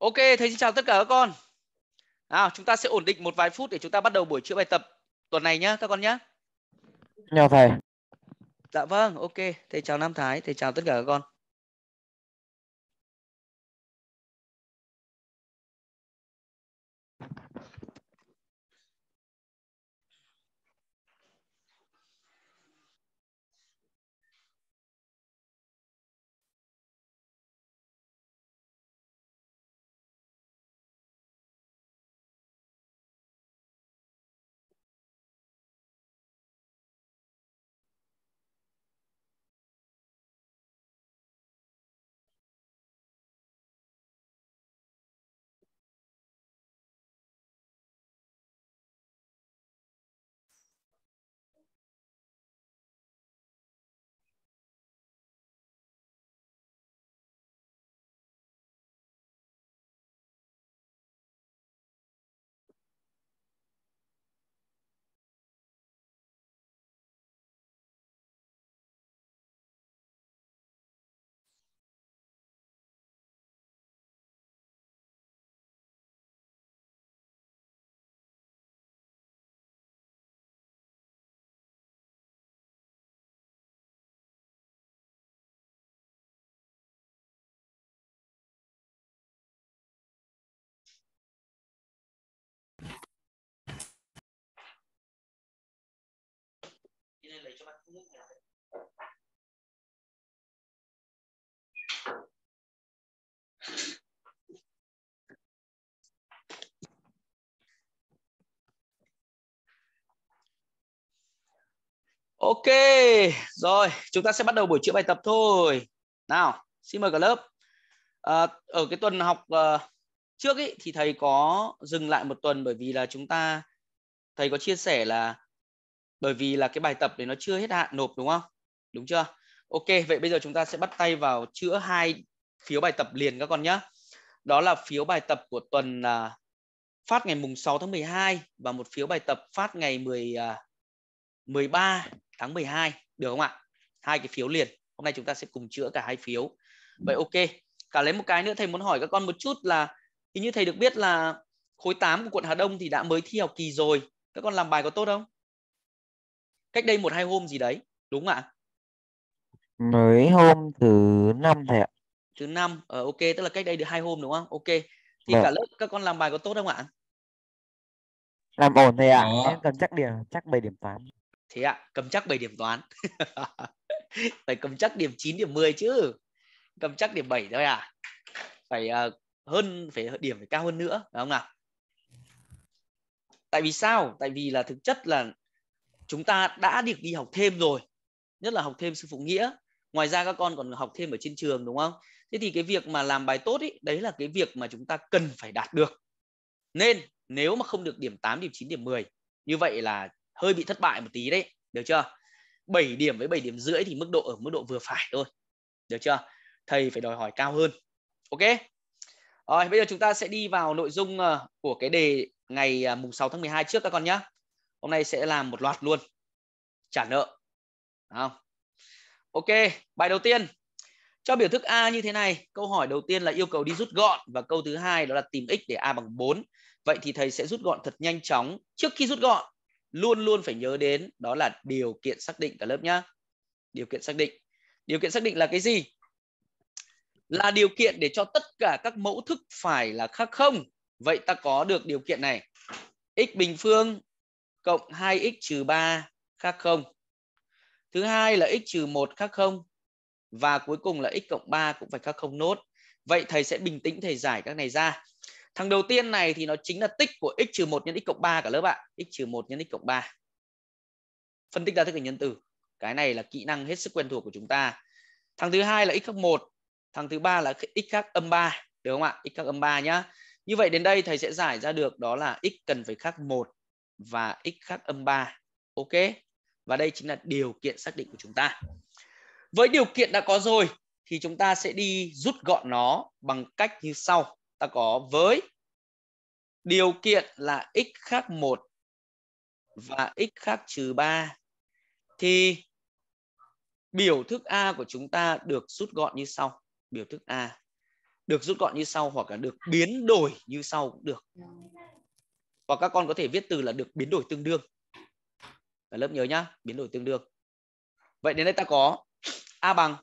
Ok, thầy xin chào tất cả các con. Nào, chúng ta sẽ ổn định một vài phút để chúng ta bắt đầu buổi chữa bài tập tuần này nhé các con nhé. Chào thầy. Dạ vâng, ok. Thầy chào Nam Thái, thầy chào tất cả các con. nên lấy cho bạn không nước Ok, rồi chúng ta sẽ bắt đầu buổi chữa bài tập thôi. Nào, xin mời cả lớp. À, ở cái tuần học uh, trước ý, thì thầy có dừng lại một tuần bởi vì là chúng ta thầy có chia sẻ là bởi vì là cái bài tập đấy nó chưa hết hạn nộp đúng không đúng chưa ok vậy bây giờ chúng ta sẽ bắt tay vào chữa hai phiếu bài tập liền các con nhé đó là phiếu bài tập của tuần à, phát ngày mùng 6 tháng 12 và một phiếu bài tập phát ngày 10 uh, 13 tháng 12 được không ạ hai cái phiếu liền hôm nay chúng ta sẽ cùng chữa cả hai phiếu vậy ok cả lấy một cái nữa thầy muốn hỏi các con một chút là hình như thầy được biết là khối 8 của quận Hà Đông thì đã mới thi học kỳ rồi các con làm bài có tốt không cách đây một hai hôm gì đấy đúng không ạ mới hôm thứ năm thầy ạ thứ năm ờ, ok tức là cách đây được hai hôm đúng không ok thì Vậy. Vâng. cả lớp các con làm bài có tốt không ạ làm ổn thầy ạ à. em cần chắc điểm chắc bảy điểm toán thế ạ cầm chắc bảy điểm toán phải cầm chắc điểm 9 điểm 10 chứ cầm chắc điểm 7 thôi à phải uh, hơn phải điểm phải cao hơn nữa đúng không nào tại vì sao tại vì là thực chất là chúng ta đã được đi học thêm rồi nhất là học thêm sư phụ nghĩa ngoài ra các con còn học thêm ở trên trường đúng không thế thì cái việc mà làm bài tốt ấy đấy là cái việc mà chúng ta cần phải đạt được nên nếu mà không được điểm 8, điểm 9, điểm 10 như vậy là hơi bị thất bại một tí đấy được chưa 7 điểm với 7 điểm rưỡi thì mức độ ở mức độ vừa phải thôi được chưa thầy phải đòi hỏi cao hơn ok rồi bây giờ chúng ta sẽ đi vào nội dung ờ, của cái đề ngày ờ, mùng 6 tháng 12 trước các con nhé hôm nay sẽ làm một loạt luôn trả nợ không ok bài đầu tiên cho biểu thức A như thế này, câu hỏi đầu tiên là yêu cầu đi rút gọn và câu thứ hai đó là tìm x để A bằng 4. Vậy thì thầy sẽ rút gọn thật nhanh chóng. Trước khi rút gọn, luôn luôn phải nhớ đến đó là điều kiện xác định cả lớp nhá. Điều kiện xác định. Điều kiện xác định là cái gì? Là điều kiện để cho tất cả các mẫu thức phải là khác không. Vậy ta có được điều kiện này. x bình phương cộng 2x trừ 3 khác 0. Thứ hai là x trừ 1 khác 0 và cuối cùng là x cộng 3 cũng phải khác 0 nốt. Vậy thầy sẽ bình tĩnh thầy giải các này ra. Thằng đầu tiên này thì nó chính là tích của x trừ 1 nhân x cộng 3 cả lớp ạ. x trừ 1 nhân x cộng 3. Phân tích ra thức hình nhân tử. Cái này là kỹ năng hết sức quen thuộc của chúng ta. Thằng thứ hai là x khác 1, thằng thứ ba là x khác âm 3, được không ạ? x khác âm 3 nhá. Như vậy đến đây thầy sẽ giải ra được đó là x cần phải khác 1 và x khác âm 3. Ok. Và đây chính là điều kiện xác định của chúng ta. Với điều kiện đã có rồi thì chúng ta sẽ đi rút gọn nó bằng cách như sau. Ta có với điều kiện là x khác 1 và x khác trừ 3 thì biểu thức A của chúng ta được rút gọn như sau. Biểu thức A được rút gọn như sau hoặc là được biến đổi như sau cũng được và các con có thể viết từ là được biến đổi tương đương. Cả lớp nhớ nhá, biến đổi tương đương. Vậy đến đây ta có A bằng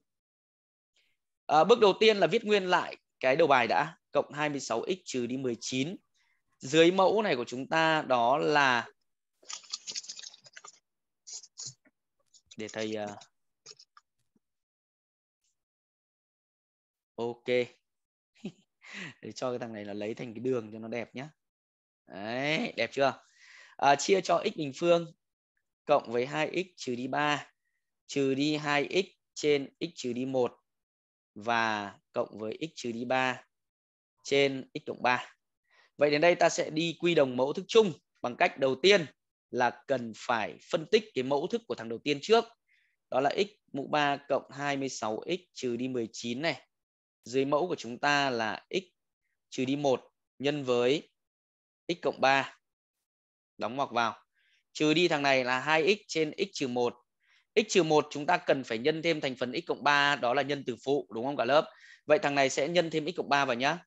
à, bước đầu tiên là viết nguyên lại cái đầu bài đã cộng 26x trừ đi 19. Dưới mẫu này của chúng ta đó là để thầy à, ok để cho cái thằng này là lấy thành cái đường cho nó đẹp nhá Đấy, đẹp chưa? À, chia cho x bình phương cộng với 2x trừ đi 3 trừ đi 2x trên x trừ đi 1 và cộng với x trừ đi 3 trên x cộng 3. Vậy đến đây ta sẽ đi quy đồng mẫu thức chung bằng cách đầu tiên là cần phải phân tích cái mẫu thức của thằng đầu tiên trước. Đó là x mũ 3 cộng 26x trừ đi 19 này. Dưới mẫu của chúng ta là x trừ đi 1 nhân với x cộng 3 đóng ngoặc vào trừ đi thằng này là 2x trên x trừ 1 x trừ 1 chúng ta cần phải nhân thêm thành phần x cộng 3 đó là nhân từ phụ đúng không cả lớp vậy thằng này sẽ nhân thêm x cộng 3 vào nhá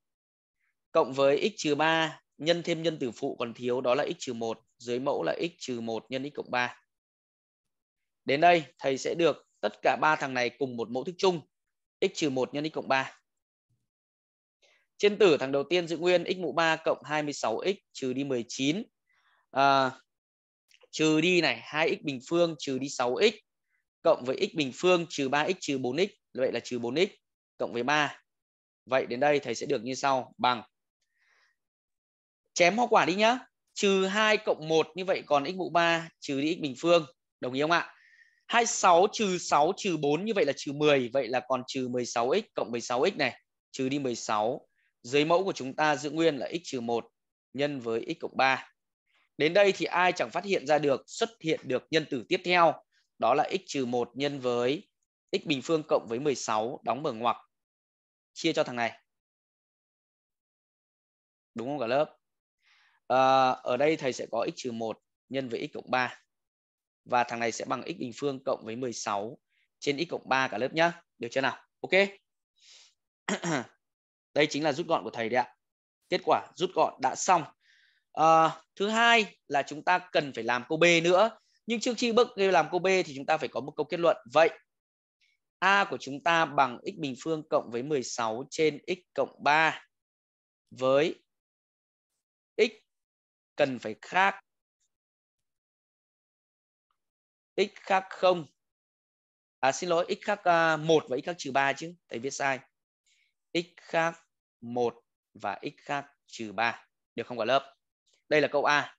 cộng với x trừ 3 nhân thêm nhân tử phụ còn thiếu đó là x trừ 1 dưới mẫu là x trừ 1 nhân x cộng 3 đến đây thầy sẽ được tất cả ba thằng này cùng một mẫu thức chung x trừ 1 nhân x cộng 3 trên tử thằng đầu tiên giữ nguyên x mũ 3 cộng 26x trừ đi 19. À, trừ đi này 2x bình phương trừ đi 6x cộng với x bình phương trừ 3x trừ 4x. Vậy là trừ 4x cộng với 3. Vậy đến đây thầy sẽ được như sau bằng chém hoa quả đi nhá. Trừ 2 cộng 1 như vậy còn x mũ 3 trừ đi x bình phương. Đồng ý không ạ? 26 trừ 6 trừ 4 như vậy là trừ 10. Vậy là còn trừ 16x cộng 16x này. Trừ đi 16 dưới mẫu của chúng ta giữ nguyên là x 1 nhân với x cộng 3. Đến đây thì ai chẳng phát hiện ra được xuất hiện được nhân tử tiếp theo. Đó là x 1 nhân với x bình phương cộng với 16 đóng mở ngoặc chia cho thằng này. Đúng không cả lớp? À, ở đây thầy sẽ có x 1 nhân với x cộng 3. Và thằng này sẽ bằng x bình phương cộng với 16 trên x cộng 3 cả lớp nhá. Được chưa nào? Ok. đây chính là rút gọn của thầy đấy ạ kết quả rút gọn đã xong à, thứ hai là chúng ta cần phải làm câu b nữa nhưng trước khi bước làm câu b thì chúng ta phải có một câu kết luận vậy a của chúng ta bằng x bình phương cộng với 16 trên x cộng 3 với x cần phải khác x khác không à xin lỗi x khác 1 à, và x khác trừ 3 chứ thầy viết sai x khác 1 và x khác trừ 3 đều không có lớp. Đây là câu A.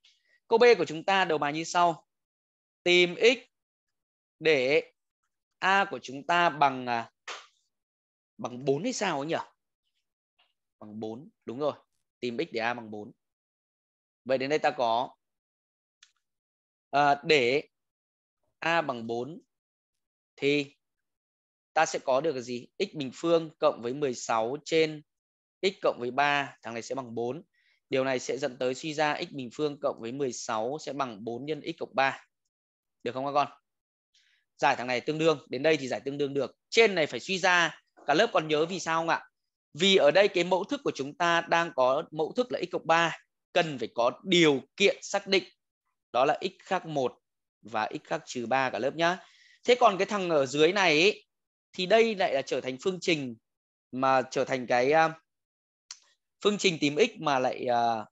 Câu B của chúng ta đầu bài như sau. Tìm x để A của chúng ta bằng à, bằng 4 hay sao ấy nhỉ? Bằng 4, đúng rồi. Tìm x để A bằng 4. Vậy đến đây ta có à, để A bằng 4 thì ta sẽ có được cái gì? x bình phương cộng với 16 trên x cộng với 3, thằng này sẽ bằng 4. Điều này sẽ dẫn tới suy ra x bình phương cộng với 16 sẽ bằng 4 nhân x cộng 3. Được không các con? Giải thằng này tương đương, đến đây thì giải tương đương được. Trên này phải suy ra, cả lớp còn nhớ vì sao không ạ? Vì ở đây cái mẫu thức của chúng ta đang có mẫu thức là x cộng 3, cần phải có điều kiện xác định. Đó là x khác 1 và x khác trừ 3 cả lớp nhá. Thế còn cái thằng ở dưới này ấy, thì đây lại là trở thành phương trình mà trở thành cái à, phương trình tìm x mà lại uh,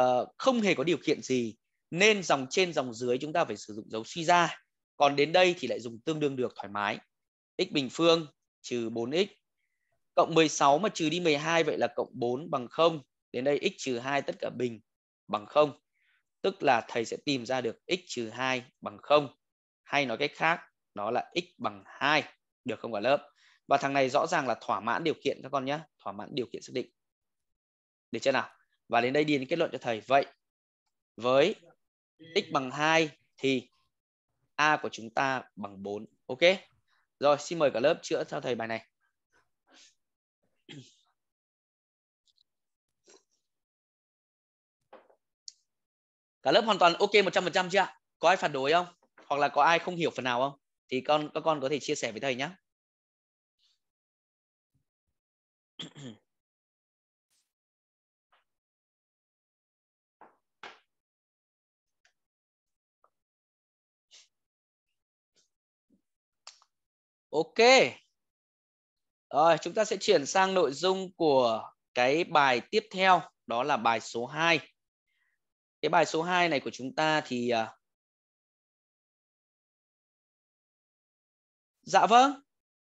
uh, không hề có điều kiện gì nên dòng trên dòng dưới chúng ta phải sử dụng dấu suy ra còn đến đây thì lại dùng tương đương được thoải mái x bình phương trừ 4x cộng 16 mà trừ đi 12 vậy là cộng 4 bằng 0 đến đây x trừ 2 tất cả bình bằng 0 tức là thầy sẽ tìm ra được x trừ 2 bằng 0 hay nói cách khác đó là x bằng 2 được không cả lớp và thằng này rõ ràng là thỏa mãn điều kiện các con nhé thỏa mãn điều kiện xác định được chưa nào và đến đây đi đến kết luận cho thầy vậy với x bằng 2 thì a của chúng ta bằng 4 ok rồi xin mời cả lớp chữa cho thầy bài này cả lớp hoàn toàn ok 100% chưa ạ có ai phản đối không hoặc là có ai không hiểu phần nào không thì con các con có thể chia sẻ với thầy nhé Ok. Rồi, chúng ta sẽ chuyển sang nội dung của cái bài tiếp theo, đó là bài số 2. Cái bài số 2 này của chúng ta thì uh, Dạ vâng.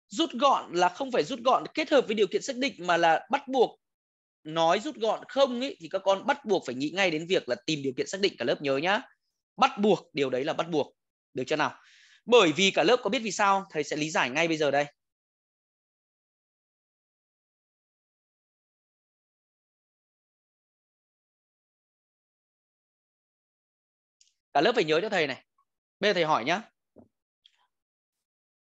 Rút gọn là không phải rút gọn kết hợp với điều kiện xác định mà là bắt buộc nói rút gọn không ấy thì các con bắt buộc phải nghĩ ngay đến việc là tìm điều kiện xác định cả lớp nhớ nhá. Bắt buộc, điều đấy là bắt buộc. Được chưa nào? Bởi vì cả lớp có biết vì sao, thầy sẽ lý giải ngay bây giờ đây. Cả lớp phải nhớ cho thầy này. Bây giờ thầy hỏi nhá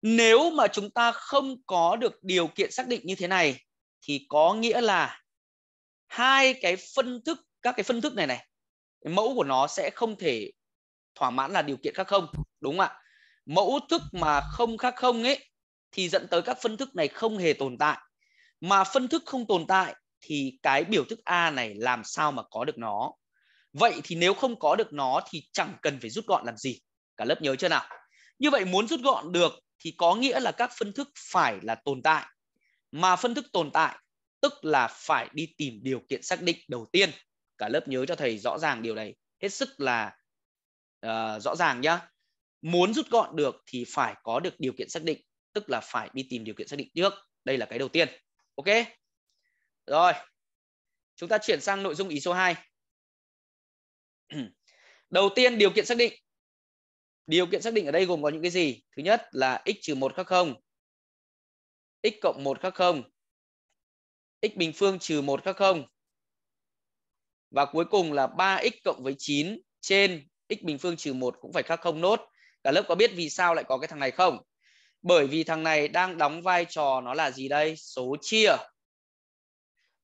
nếu mà chúng ta không có được điều kiện xác định như thế này thì có nghĩa là hai cái phân thức các cái phân thức này này mẫu của nó sẽ không thể thỏa mãn là điều kiện khác không đúng không ạ mẫu thức mà không khác không ấy thì dẫn tới các phân thức này không hề tồn tại mà phân thức không tồn tại thì cái biểu thức a này làm sao mà có được nó vậy thì nếu không có được nó thì chẳng cần phải rút gọn làm gì cả lớp nhớ chưa nào như vậy muốn rút gọn được thì có nghĩa là các phân thức phải là tồn tại mà phân thức tồn tại tức là phải đi tìm điều kiện xác định đầu tiên cả lớp nhớ cho thầy rõ ràng điều này hết sức là uh, rõ ràng nhá muốn rút gọn được thì phải có được điều kiện xác định tức là phải đi tìm điều kiện xác định trước đây là cái đầu tiên ok rồi chúng ta chuyển sang nội dung ý số 2 đầu tiên điều kiện xác định Điều kiện xác định ở đây gồm có những cái gì? Thứ nhất là x trừ 1 khác 0, x cộng 1 khác 0, x bình phương trừ 1 khác 0. Và cuối cùng là 3x cộng với 9 trên x bình phương trừ 1 cũng phải khác 0 nốt. Cả lớp có biết vì sao lại có cái thằng này không? Bởi vì thằng này đang đóng vai trò nó là gì đây? Số chia.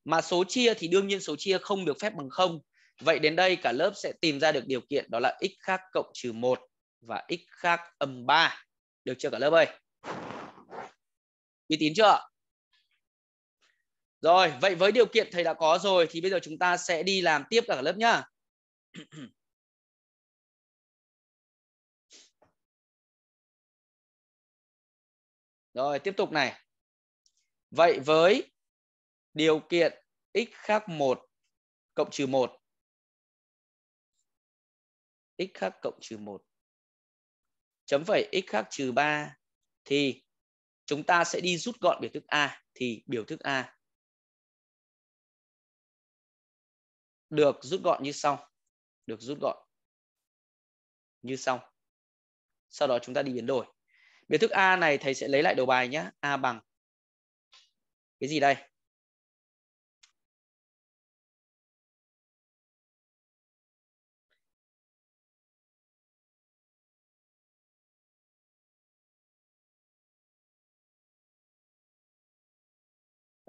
Mà số chia thì đương nhiên số chia không được phép bằng không. Vậy đến đây cả lớp sẽ tìm ra được điều kiện đó là x khác cộng trừ 1 và x khác âm 3. Được chưa cả lớp ơi? Uy tín chưa? Rồi, vậy với điều kiện thầy đã có rồi thì bây giờ chúng ta sẽ đi làm tiếp cả lớp nhá. Rồi, tiếp tục này. Vậy với điều kiện x khác 1 cộng trừ 1 x khác cộng trừ 1 chấm phẩy x khác trừ 3 thì chúng ta sẽ đi rút gọn biểu thức A thì biểu thức A được rút gọn như sau. Được rút gọn như sau. Sau đó chúng ta đi biến đổi. Biểu thức A này thầy sẽ lấy lại đầu bài nhé. A bằng cái gì đây?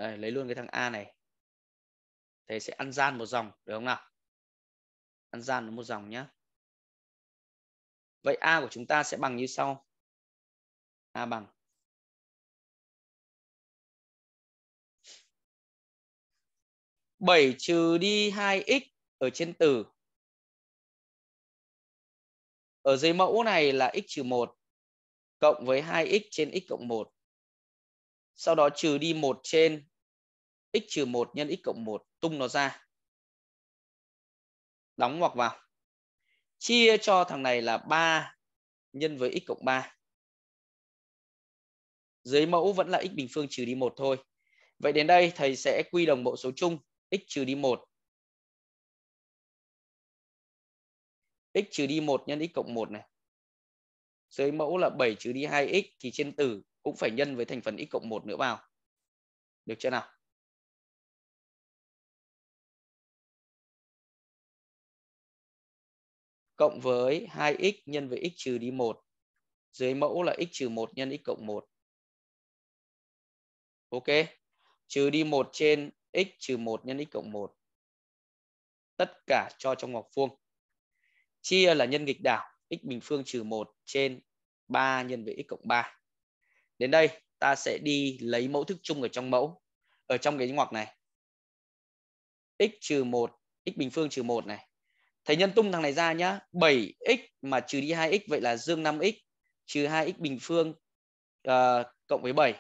đây lấy luôn cái thằng a này thầy sẽ ăn gian một dòng được không nào ăn gian một dòng nhé. vậy a của chúng ta sẽ bằng như sau a bằng bảy trừ đi 2x ở trên tử ở dưới mẫu này là x trừ một cộng với 2x trên x cộng một, Sau đó trừ đi một trên x trừ 1 nhân x cộng 1 tung nó ra. Đóng ngoặc vào. Chia cho thằng này là 3 nhân với x cộng 3. Dưới mẫu vẫn là x bình phương trừ đi 1 thôi. Vậy đến đây thầy sẽ quy đồng bộ số chung x trừ đi 1. x trừ đi 1 nhân x cộng 1 này. Dưới mẫu là 7 trừ đi 2x thì trên tử cũng phải nhân với thành phần x cộng 1 nữa vào. Được chưa nào? cộng với 2x nhân với x trừ đi 1. Dưới mẫu là x trừ 1 nhân x cộng 1. Ok. Trừ đi 1 trên x trừ 1 nhân x cộng 1. Tất cả cho trong ngoặc vuông. Chia là nhân nghịch đảo. x bình phương trừ 1 trên 3 nhân với x cộng 3. Đến đây ta sẽ đi lấy mẫu thức chung ở trong mẫu. Ở trong cái ngoặc này. x trừ 1, x bình phương trừ 1 này thầy nhân tung thằng này ra nhá 7x mà trừ đi 2x vậy là dương 5x trừ 2x bình phương uh, cộng với 7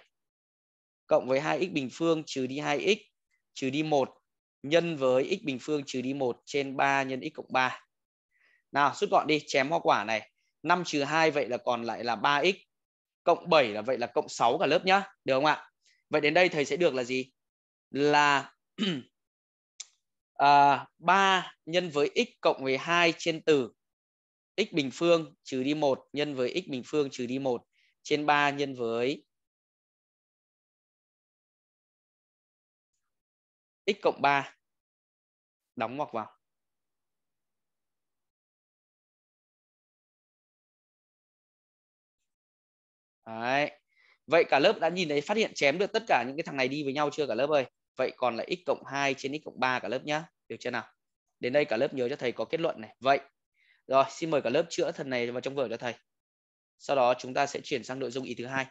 cộng với 2x bình phương trừ đi 2x trừ đi 1 nhân với x bình phương trừ đi 1 trên 3 nhân x cộng 3. Nào rút gọn đi, chém hoa quả này. 5 trừ 2 vậy là còn lại là 3x. Cộng 7 là vậy là cộng 6 cả lớp nhá. Được không ạ? Vậy đến đây thầy sẽ được là gì? Là à, 3 nhân với x cộng với 2 trên từ x bình phương trừ đi 1 nhân với x bình phương trừ đi 1 trên 3 nhân với x cộng 3 đóng ngoặc vào. Đấy. Vậy cả lớp đã nhìn thấy phát hiện chém được tất cả những cái thằng này đi với nhau chưa cả lớp ơi? Vậy còn là x cộng 2 trên x cộng 3 cả lớp nhá. Được chưa nào? Đến đây cả lớp nhớ cho thầy có kết luận này. Vậy. Rồi, xin mời cả lớp chữa thần này vào trong vở cho thầy. Sau đó chúng ta sẽ chuyển sang nội dung ý thứ hai.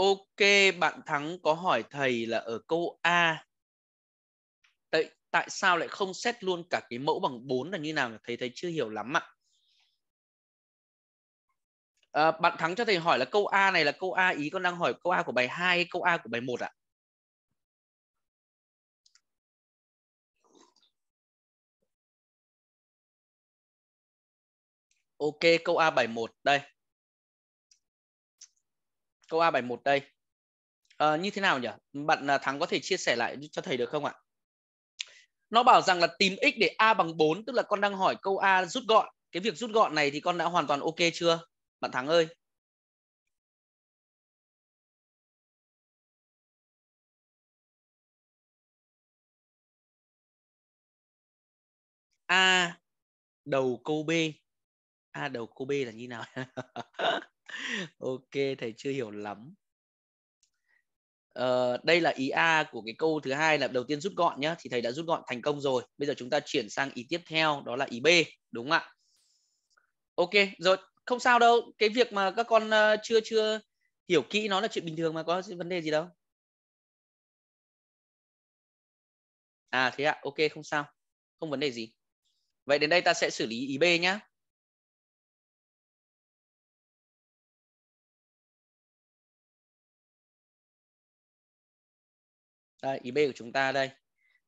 Ok, bạn Thắng có hỏi thầy là ở câu A tại sao lại không xét luôn cả cái mẫu bằng 4 là như nào Thấy thấy chưa hiểu lắm ạ à, bạn thắng cho thầy hỏi là câu A này là câu A ý con đang hỏi câu A của bài 2 hay câu A của bài 1 ạ Ok câu A bài 1 đây câu A bài 1 đây à, như thế nào nhỉ bạn à, thắng có thể chia sẻ lại cho thầy được không ạ nó bảo rằng là tìm x để a bằng 4 tức là con đang hỏi câu a rút gọn cái việc rút gọn này thì con đã hoàn toàn ok chưa bạn thắng ơi a đầu câu b a đầu câu b là như nào ok thầy chưa hiểu lắm Ờ, đây là ý A của cái câu thứ hai là đầu tiên rút gọn nhá thì thầy đã rút gọn thành công rồi bây giờ chúng ta chuyển sang ý tiếp theo đó là ý B đúng không ạ ok rồi không sao đâu cái việc mà các con ờ, chưa chưa hiểu kỹ nó là chuyện bình thường mà có vấn đề gì đâu à thế ạ ok không sao không vấn đề gì vậy đến đây ta sẽ xử lý ý B nhá đây ý B của chúng ta đây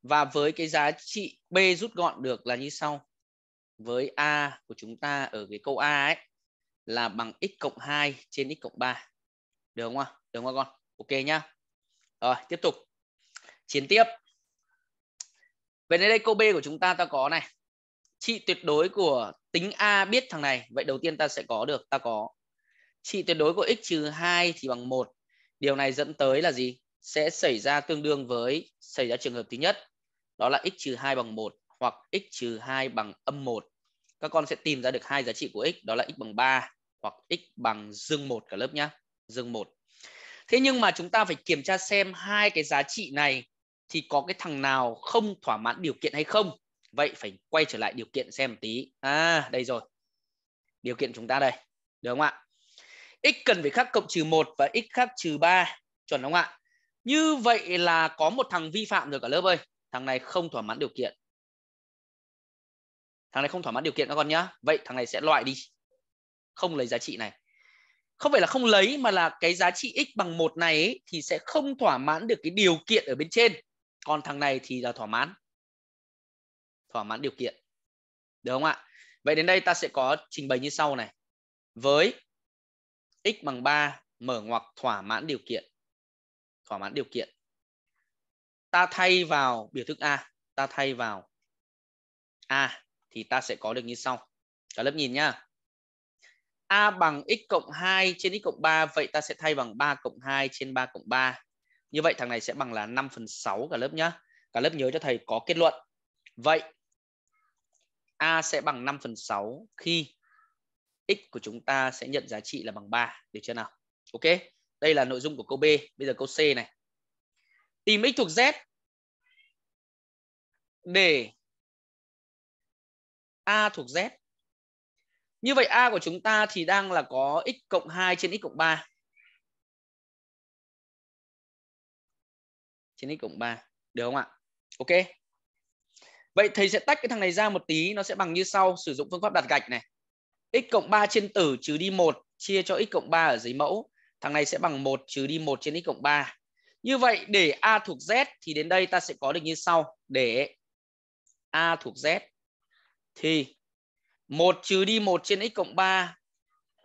và với cái giá trị B rút gọn được là như sau với A của chúng ta ở cái câu A ấy là bằng x cộng 2 trên x cộng 3 được không ạ được không con ok nhá rồi tiếp tục chiến tiếp về đến đây câu B của chúng ta ta có này trị tuyệt đối của tính A biết thằng này vậy đầu tiên ta sẽ có được ta có trị tuyệt đối của x trừ 2 thì bằng 1 điều này dẫn tới là gì sẽ xảy ra tương đương với xảy ra trường hợp thứ nhất đó là x trừ 2 bằng 1 hoặc x trừ 2 bằng âm 1. Các con sẽ tìm ra được hai giá trị của x đó là x bằng 3 hoặc x bằng dương 1 cả lớp nhá, dương 1. Thế nhưng mà chúng ta phải kiểm tra xem hai cái giá trị này thì có cái thằng nào không thỏa mãn điều kiện hay không. Vậy phải quay trở lại điều kiện xem một tí. À, đây rồi. Điều kiện chúng ta đây. Được không ạ? X cần phải khác cộng trừ 1 và x khác trừ 3. Chuẩn không ạ? như vậy là có một thằng vi phạm rồi cả lớp ơi thằng này không thỏa mãn điều kiện thằng này không thỏa mãn điều kiện các con nhá vậy thằng này sẽ loại đi không lấy giá trị này không phải là không lấy mà là cái giá trị x bằng một này ấy, thì sẽ không thỏa mãn được cái điều kiện ở bên trên còn thằng này thì là thỏa mãn thỏa mãn điều kiện được không ạ vậy đến đây ta sẽ có trình bày như sau này với x bằng 3 mở ngoặc thỏa mãn điều kiện thỏa mãn điều kiện ta thay vào biểu thức a ta thay vào a thì ta sẽ có được như sau cả lớp nhìn nhá a bằng x cộng 2 trên x cộng 3 vậy ta sẽ thay bằng 3 cộng 2 trên 3 cộng 3 như vậy thằng này sẽ bằng là 5 phần 6 cả lớp nhá cả lớp nhớ cho thầy có kết luận vậy a sẽ bằng 5 phần 6 khi x của chúng ta sẽ nhận giá trị là bằng 3 được chưa nào ok đây là nội dung của câu B. Bây giờ câu C này. Tìm x thuộc z để a thuộc z. Như vậy a của chúng ta thì đang là có x cộng 2 trên x cộng 3. Trên x cộng 3. Được không ạ? Ok. Vậy thầy sẽ tách cái thằng này ra một tí. Nó sẽ bằng như sau. Sử dụng phương pháp đặt gạch này. x cộng 3 trên tử trừ đi 1 chia cho x cộng 3 ở dưới mẫu Thằng này sẽ bằng 1 trừ đi 1 trên x cộng 3. Như vậy để A thuộc Z thì đến đây ta sẽ có được như sau. Để A thuộc Z thì 1 trừ đi 1 trên x cộng 3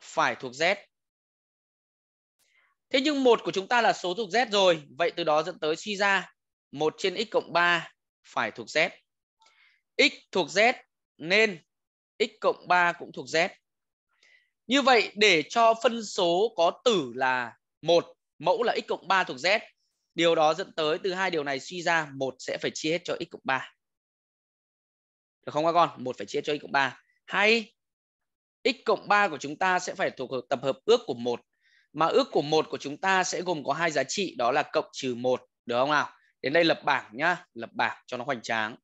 phải thuộc Z. Thế nhưng một của chúng ta là số thuộc Z rồi. Vậy từ đó dẫn tới suy ra 1 trên x cộng 3 phải thuộc Z. X thuộc Z nên x cộng 3 cũng thuộc Z. Như vậy để cho phân số có tử là một mẫu là x cộng 3 thuộc z, điều đó dẫn tới từ hai điều này suy ra một sẽ phải chia hết cho x cộng 3. Được không các con? Một phải chia cho x cộng 3. Hay x cộng 3 của chúng ta sẽ phải thuộc tập hợp ước của một mà ước của một của chúng ta sẽ gồm có hai giá trị đó là cộng trừ một được không nào? Đến đây lập bảng nhá, lập bảng cho nó hoành tráng.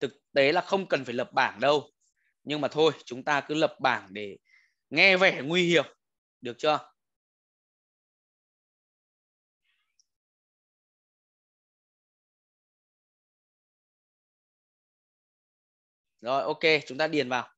Thực tế là không cần phải lập bảng đâu. Nhưng mà thôi, chúng ta cứ lập bảng để nghe vẻ nguy hiểm được chưa rồi ok chúng ta điền vào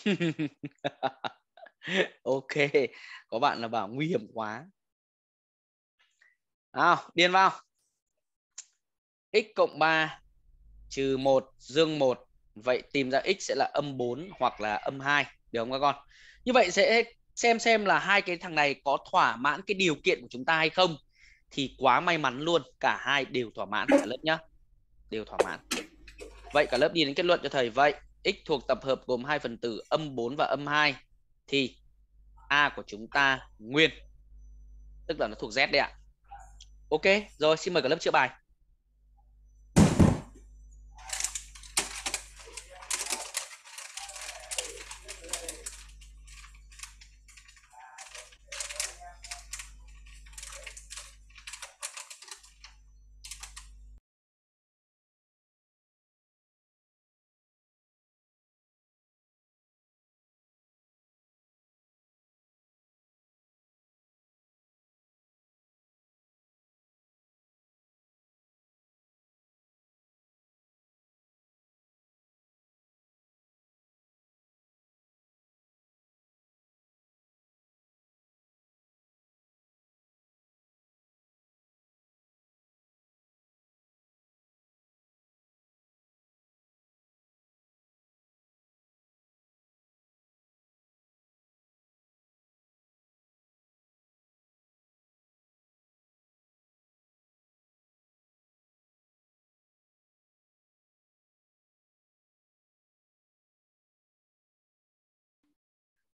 ok có bạn là bảo nguy hiểm quá nào điền vào x cộng 3 trừ 1 dương 1 vậy tìm ra x sẽ là âm 4 hoặc là âm 2 được không các con như vậy sẽ xem xem là hai cái thằng này có thỏa mãn cái điều kiện của chúng ta hay không thì quá may mắn luôn cả hai đều thỏa mãn cả lớp nhá đều thỏa mãn vậy cả lớp đi đến kết luận cho thầy vậy x thuộc tập hợp gồm hai phần tử âm 4 và âm 2 thì a của chúng ta nguyên tức là nó thuộc z đấy ạ ok rồi xin mời cả lớp chữa bài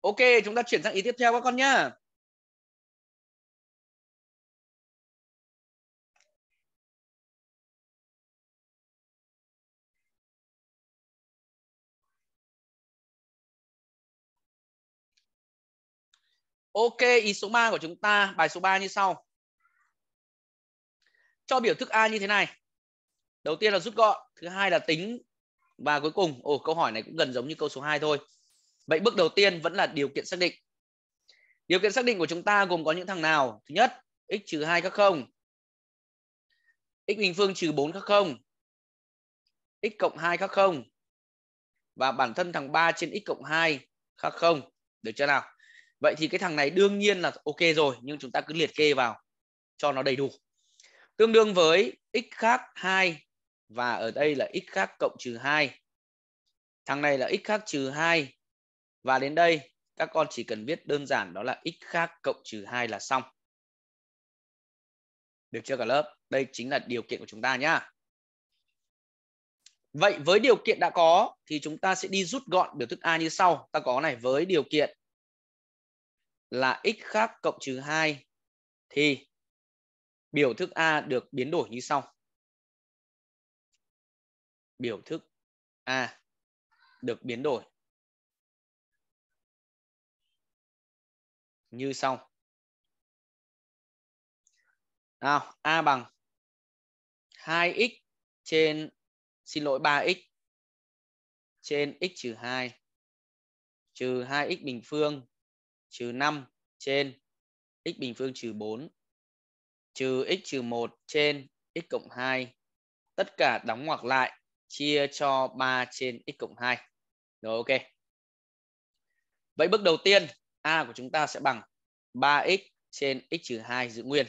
ok chúng ta chuyển sang ý tiếp theo các con nhá Ok, ý số 3 của chúng ta, bài số 3 như sau. Cho biểu thức A như thế này. Đầu tiên là rút gọn, thứ hai là tính và cuối cùng, ồ câu hỏi này cũng gần giống như câu số 2 thôi. Vậy bước đầu tiên vẫn là điều kiện xác định. Điều kiện xác định của chúng ta gồm có những thằng nào? Thứ nhất, x trừ 2 các không. x bình phương trừ 4 các không. x cộng 2 các không. Và bản thân thằng 3 trên x cộng 2 khác không. Được chưa nào? Vậy thì cái thằng này đương nhiên là ok rồi nhưng chúng ta cứ liệt kê vào cho nó đầy đủ. Tương đương với x khác 2 và ở đây là x khác cộng trừ 2. Thằng này là x khác trừ 2 và đến đây các con chỉ cần viết đơn giản đó là x khác cộng trừ 2 là xong. Được chưa cả lớp? Đây chính là điều kiện của chúng ta nhá. Vậy với điều kiện đã có thì chúng ta sẽ đi rút gọn biểu thức A như sau. Ta có này với điều kiện là x khác cộng trừ 2 thì biểu thức A được biến đổi như sau. Biểu thức A được biến đổi như sau. Nào, A bằng 2x trên xin lỗi 3x trên x trừ 2 trừ 2x bình phương trừ 5 trên x bình phương trừ 4 trừ x trừ 1 trên x cộng 2 tất cả đóng ngoặc lại chia cho 3 trên x cộng 2. Rồi ok. Vậy bước đầu tiên A của chúng ta sẽ bằng 3x trên x trừ 2 giữ nguyên.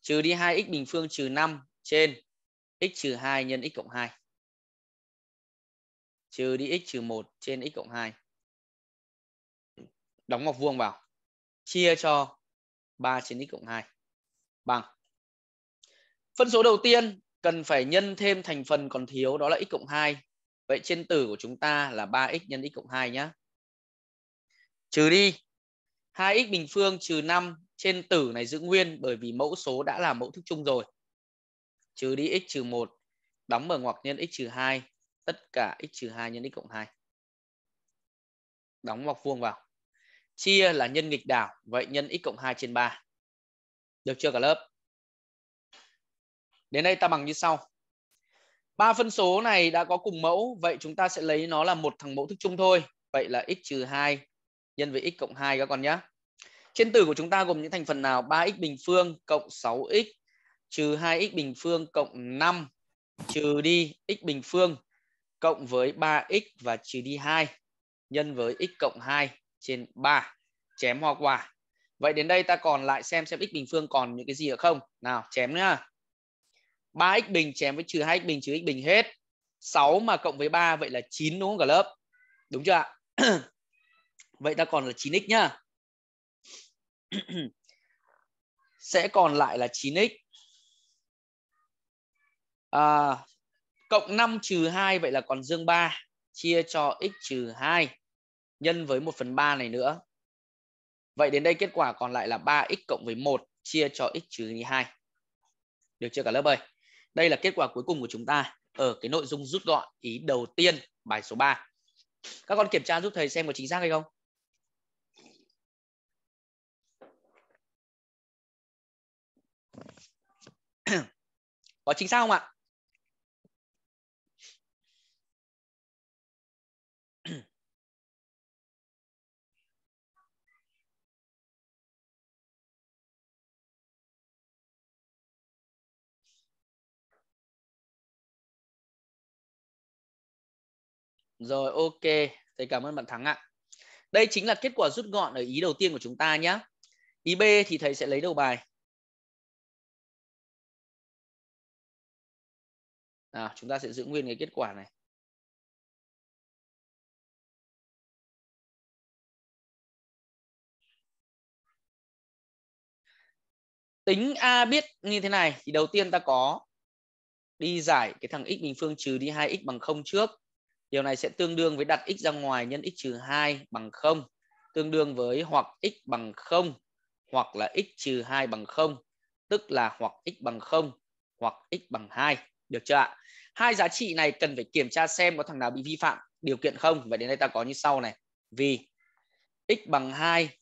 Trừ đi 2x bình phương trừ 5 trên x trừ 2 nhân x cộng 2. Trừ đi x trừ 1 trên x cộng 2. Đóng ngoặc vuông vào. Chia cho 3 trên x cộng 2 bằng. Phân số đầu tiên cần phải nhân thêm thành phần còn thiếu đó là x cộng 2. Vậy trên tử của chúng ta là 3x nhân x cộng 2 nhé. Trừ đi 2x bình phương trừ 5 trên tử này giữ nguyên bởi vì mẫu số đã là mẫu thức chung rồi. Trừ đi x trừ 1, đóng mở ngoặc nhân x trừ 2, tất cả x trừ 2 nhân x cộng 2. Đóng ngoặc vuông vào. Chia là nhân nghịch đảo, vậy nhân x cộng 2 trên 3. Được chưa cả lớp? Đến đây ta bằng như sau. Ba phân số này đã có cùng mẫu, vậy chúng ta sẽ lấy nó là một thằng mẫu thức chung thôi. Vậy là x trừ 2 nhân với x cộng 2 các con nhé. Trên tử của chúng ta gồm những thành phần nào? 3x bình phương cộng 6x trừ 2x bình phương cộng 5 trừ đi x bình phương cộng với 3x và trừ đi 2 nhân với x cộng 2 trên 3 chém hoa quả. Vậy đến đây ta còn lại xem xem x bình phương còn những cái gì ở không? Nào, chém nhá. 3x bình chém với trừ 2x bình trừ x bình hết. 6 mà cộng với 3 vậy là 9 đúng không cả lớp? Đúng chưa ạ? Vậy ta còn là 9x nhá. sẽ còn lại là 9x. À, cộng 5 trừ 2 vậy là còn dương 3 chia cho x trừ 2 nhân với 1 phần 3 này nữa. Vậy đến đây kết quả còn lại là 3x cộng với 1 chia cho x trừ 2. Được chưa cả lớp ơi? Đây là kết quả cuối cùng của chúng ta ở cái nội dung rút gọn ý đầu tiên bài số 3. Các con kiểm tra giúp thầy xem có chính xác hay không? có chính xác không ạ Rồi ok, thầy cảm ơn bạn Thắng ạ. Đây chính là kết quả rút gọn ở ý đầu tiên của chúng ta nhé. Ý B thì thầy sẽ lấy đầu bài. nào chúng ta sẽ giữ nguyên cái kết quả này tính a biết như thế này thì đầu tiên ta có đi giải cái thằng x bình phương trừ đi 2x bằng 0 trước. Điều này sẽ tương đương với đặt x ra ngoài nhân x trừ 2 bằng 0, tương đương với hoặc x bằng 0 hoặc là x trừ 2 bằng 0, tức là hoặc x bằng 0 hoặc x bằng 2, được chưa ạ? hai giá trị này cần phải kiểm tra xem có thằng nào bị vi phạm điều kiện không vậy đến đây ta có như sau này vì x bằng 2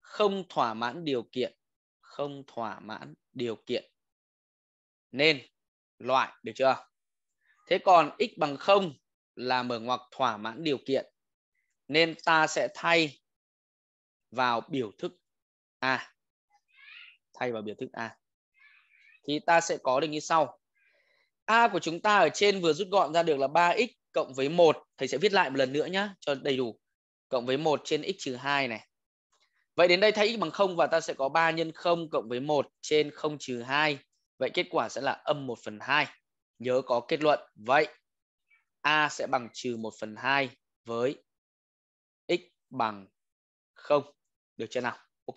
không thỏa mãn điều kiện không thỏa mãn điều kiện nên loại được chưa thế còn x bằng 0 là mở ngoặc thỏa mãn điều kiện nên ta sẽ thay vào biểu thức a thay vào biểu thức a thì ta sẽ có được như sau A của chúng ta ở trên vừa rút gọn ra được là 3x cộng với 1. Thầy sẽ viết lại một lần nữa nhé, cho đầy đủ. Cộng với 1 trên x trừ 2 này. Vậy đến đây thay x bằng 0 và ta sẽ có 3 nhân 0 cộng với 1 trên 0 trừ 2. Vậy kết quả sẽ là âm 1 phần 2. Nhớ có kết luận. Vậy A sẽ bằng trừ 1 phần 2 với x bằng 0. Được chưa nào? Ok.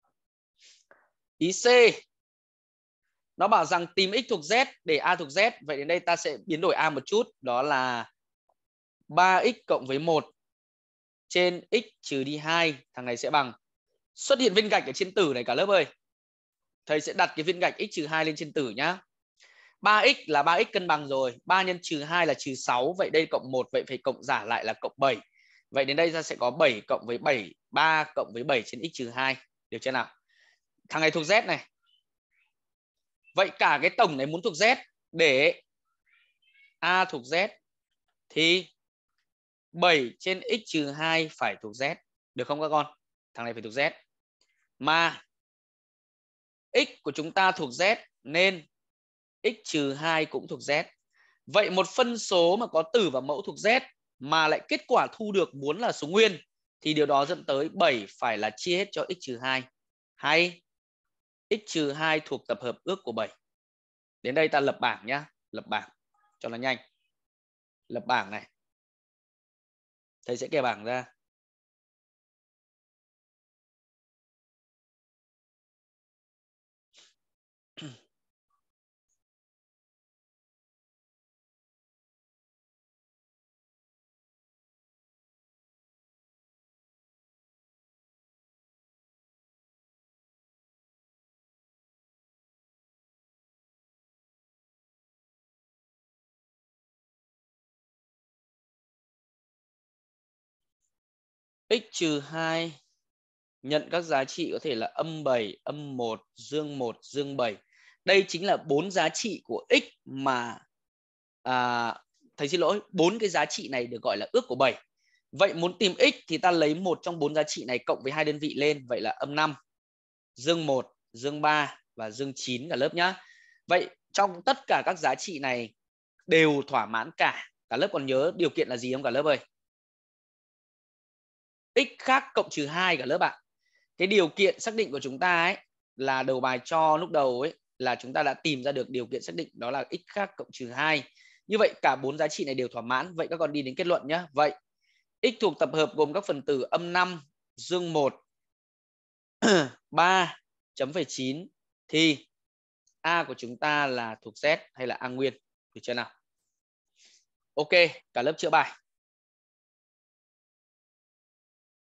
Ý C nó bảo rằng tìm x thuộc z để a thuộc z vậy đến đây ta sẽ biến đổi a một chút đó là 3x cộng với 1 trên x trừ đi 2 thằng này sẽ bằng xuất hiện viên gạch ở trên tử này cả lớp ơi thầy sẽ đặt cái viên gạch x trừ 2 lên trên tử nhá 3x là 3x cân bằng rồi 3 nhân trừ 2 là trừ 6 vậy đây cộng 1 vậy phải cộng giả lại là cộng 7 vậy đến đây ta sẽ có 7 cộng với 7 3 cộng với 7 trên x trừ 2 được chưa nào thằng này thuộc z này Vậy cả cái tổng này muốn thuộc Z để A thuộc Z thì 7 trên x trừ 2 phải thuộc Z. Được không các con? Thằng này phải thuộc Z. Mà x của chúng ta thuộc Z nên x trừ 2 cũng thuộc Z. Vậy một phân số mà có tử và mẫu thuộc Z mà lại kết quả thu được muốn là số nguyên thì điều đó dẫn tới 7 phải là chia hết cho x trừ 2 hay x trừ 2 thuộc tập hợp ước của 7. Đến đây ta lập bảng nhá, lập bảng cho nó nhanh. Lập bảng này. Thầy sẽ kẻ bảng ra. x trừ 2 nhận các giá trị có thể là âm 7, âm 1, dương 1, dương 7. Đây chính là bốn giá trị của x mà à, thầy xin lỗi, bốn cái giá trị này được gọi là ước của 7. Vậy muốn tìm x thì ta lấy một trong bốn giá trị này cộng với hai đơn vị lên, vậy là âm 5, dương 1, dương 3 và dương 9 cả lớp nhá. Vậy trong tất cả các giá trị này đều thỏa mãn cả. Cả lớp còn nhớ điều kiện là gì không cả lớp ơi? x khác cộng trừ 2 cả lớp ạ. Cái điều kiện xác định của chúng ta ấy là đầu bài cho lúc đầu ấy là chúng ta đã tìm ra được điều kiện xác định đó là x khác cộng trừ 2. Như vậy cả bốn giá trị này đều thỏa mãn. Vậy các con đi đến kết luận nhé. Vậy x thuộc tập hợp gồm các phần tử âm 5, dương 1, 3, chấm phẩy 9 thì A của chúng ta là thuộc Z hay là A nguyên. Được chưa nào? Ok, cả lớp chữa bài.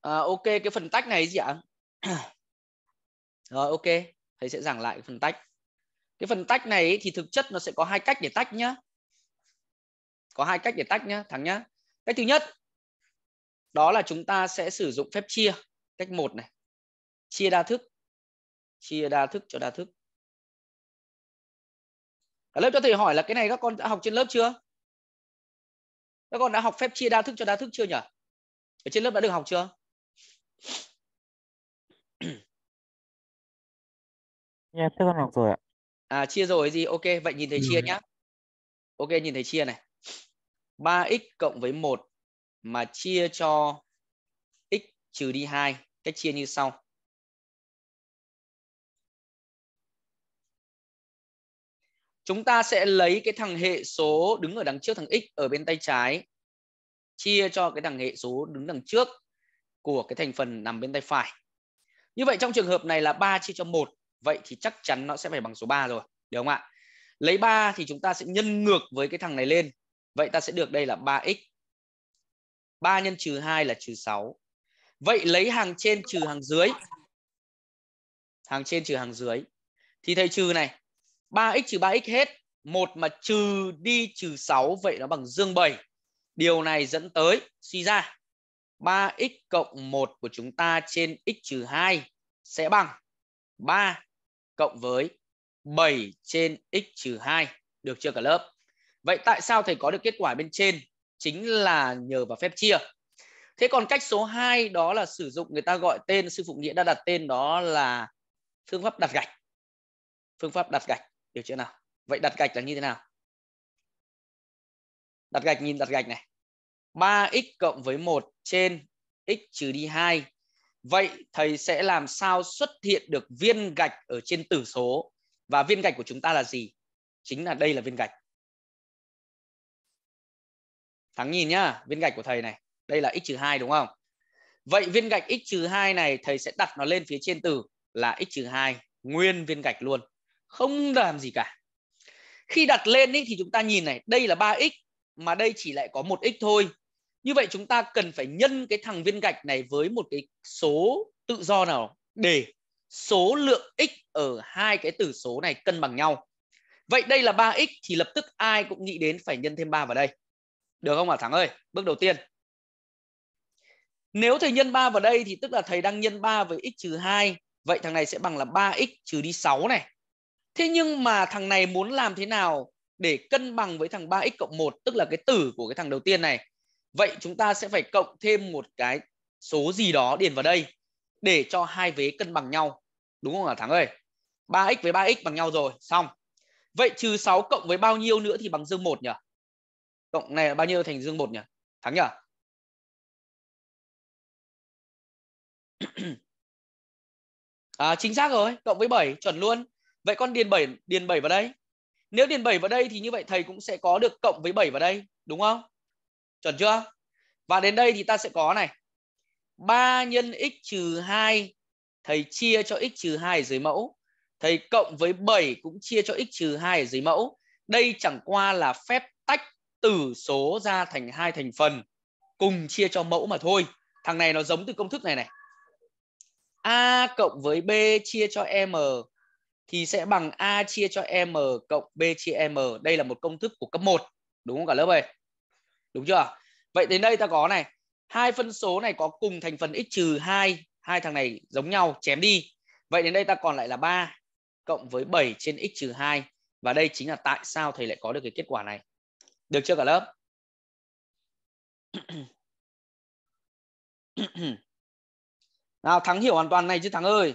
à, ok cái phần tách này gì ạ rồi ok thầy sẽ giảng lại cái phần tách cái phần tách này thì thực chất nó sẽ có hai cách để tách nhá có hai cách để tách nhá thằng nhá cách thứ nhất đó là chúng ta sẽ sử dụng phép chia cách một này chia đa thức chia đa thức cho đa thức Cả lớp cho thầy hỏi là cái này các con đã học trên lớp chưa các con đã học phép chia đa thức cho đa thức chưa nhỉ ở trên lớp đã được học chưa Dạ, yeah, con học rồi ạ. À, chia rồi gì? Ok, vậy nhìn thấy ừ. chia nhá. Ok, nhìn thấy chia này. 3x cộng với 1 mà chia cho x trừ đi 2. Cách chia như sau. Chúng ta sẽ lấy cái thằng hệ số đứng ở đằng trước thằng x ở bên tay trái chia cho cái thằng hệ số đứng đằng trước của cái thành phần nằm bên tay phải. Như vậy trong trường hợp này là 3 chia cho 1, vậy thì chắc chắn nó sẽ phải bằng số 3 rồi, được không ạ? Lấy 3 thì chúng ta sẽ nhân ngược với cái thằng này lên. Vậy ta sẽ được đây là 3x. 3 nhân trừ 2 là trừ 6. Vậy lấy hàng trên trừ hàng dưới. Hàng trên trừ hàng dưới. Thì thầy trừ này. 3x trừ 3x hết. 1 mà trừ đi trừ 6 vậy nó bằng dương 7. Điều này dẫn tới suy ra 3x cộng 1 của chúng ta trên x trừ 2 sẽ bằng 3 cộng với 7 trên x trừ 2. Được chưa cả lớp? Vậy tại sao thầy có được kết quả bên trên? Chính là nhờ vào phép chia. Thế còn cách số 2 đó là sử dụng người ta gọi tên, sư phụ nghĩa đã đặt tên đó là phương pháp đặt gạch. Phương pháp đặt gạch. Được chưa nào? Vậy đặt gạch là như thế nào? Đặt gạch nhìn đặt gạch này. 3x cộng với 1 trên x trừ đi 2. Vậy thầy sẽ làm sao xuất hiện được viên gạch ở trên tử số? Và viên gạch của chúng ta là gì? Chính là đây là viên gạch. Thắng nhìn nhá, viên gạch của thầy này. Đây là x trừ 2 đúng không? Vậy viên gạch x trừ 2 này thầy sẽ đặt nó lên phía trên tử là x trừ 2, nguyên viên gạch luôn. Không làm gì cả. Khi đặt lên ý, thì chúng ta nhìn này, đây là 3x mà đây chỉ lại có một x thôi như vậy chúng ta cần phải nhân cái thằng viên gạch này với một cái số tự do nào để số lượng x ở hai cái tử số này cân bằng nhau. Vậy đây là 3x thì lập tức ai cũng nghĩ đến phải nhân thêm 3 vào đây. Được không ạ Thắng ơi? Bước đầu tiên. Nếu thầy nhân 3 vào đây thì tức là thầy đang nhân 3 với x trừ 2. Vậy thằng này sẽ bằng là 3x trừ đi 6 này. Thế nhưng mà thằng này muốn làm thế nào để cân bằng với thằng 3x cộng 1 tức là cái tử của cái thằng đầu tiên này Vậy chúng ta sẽ phải cộng thêm một cái số gì đó điền vào đây để cho hai vế cân bằng nhau. Đúng không hả Thắng ơi? 3x với 3x bằng nhau rồi, xong. Vậy trừ 6 cộng với bao nhiêu nữa thì bằng dương 1 nhỉ? Cộng này là bao nhiêu thành dương 1 nhỉ? Thắng nhỉ? À, chính xác rồi, cộng với 7 chuẩn luôn. Vậy con điền 7 điền 7 vào đây. Nếu điền 7 vào đây thì như vậy thầy cũng sẽ có được cộng với 7 vào đây, đúng không? Chuẩn chưa? Và đến đây thì ta sẽ có này. 3 nhân x trừ 2 thầy chia cho x trừ 2 ở dưới mẫu. Thầy cộng với 7 cũng chia cho x trừ 2 ở dưới mẫu. Đây chẳng qua là phép tách tử số ra thành hai thành phần cùng chia cho mẫu mà thôi. Thằng này nó giống từ công thức này này. A cộng với B chia cho M thì sẽ bằng A chia cho M cộng B chia M. Đây là một công thức của cấp 1. Đúng không cả lớp ơi? đúng chưa vậy đến đây ta có này hai phân số này có cùng thành phần x trừ hai hai thằng này giống nhau chém đi vậy đến đây ta còn lại là 3 cộng với 7 trên x trừ hai và đây chính là tại sao thầy lại có được cái kết quả này được chưa cả lớp nào thắng hiểu hoàn toàn này chứ thắng ơi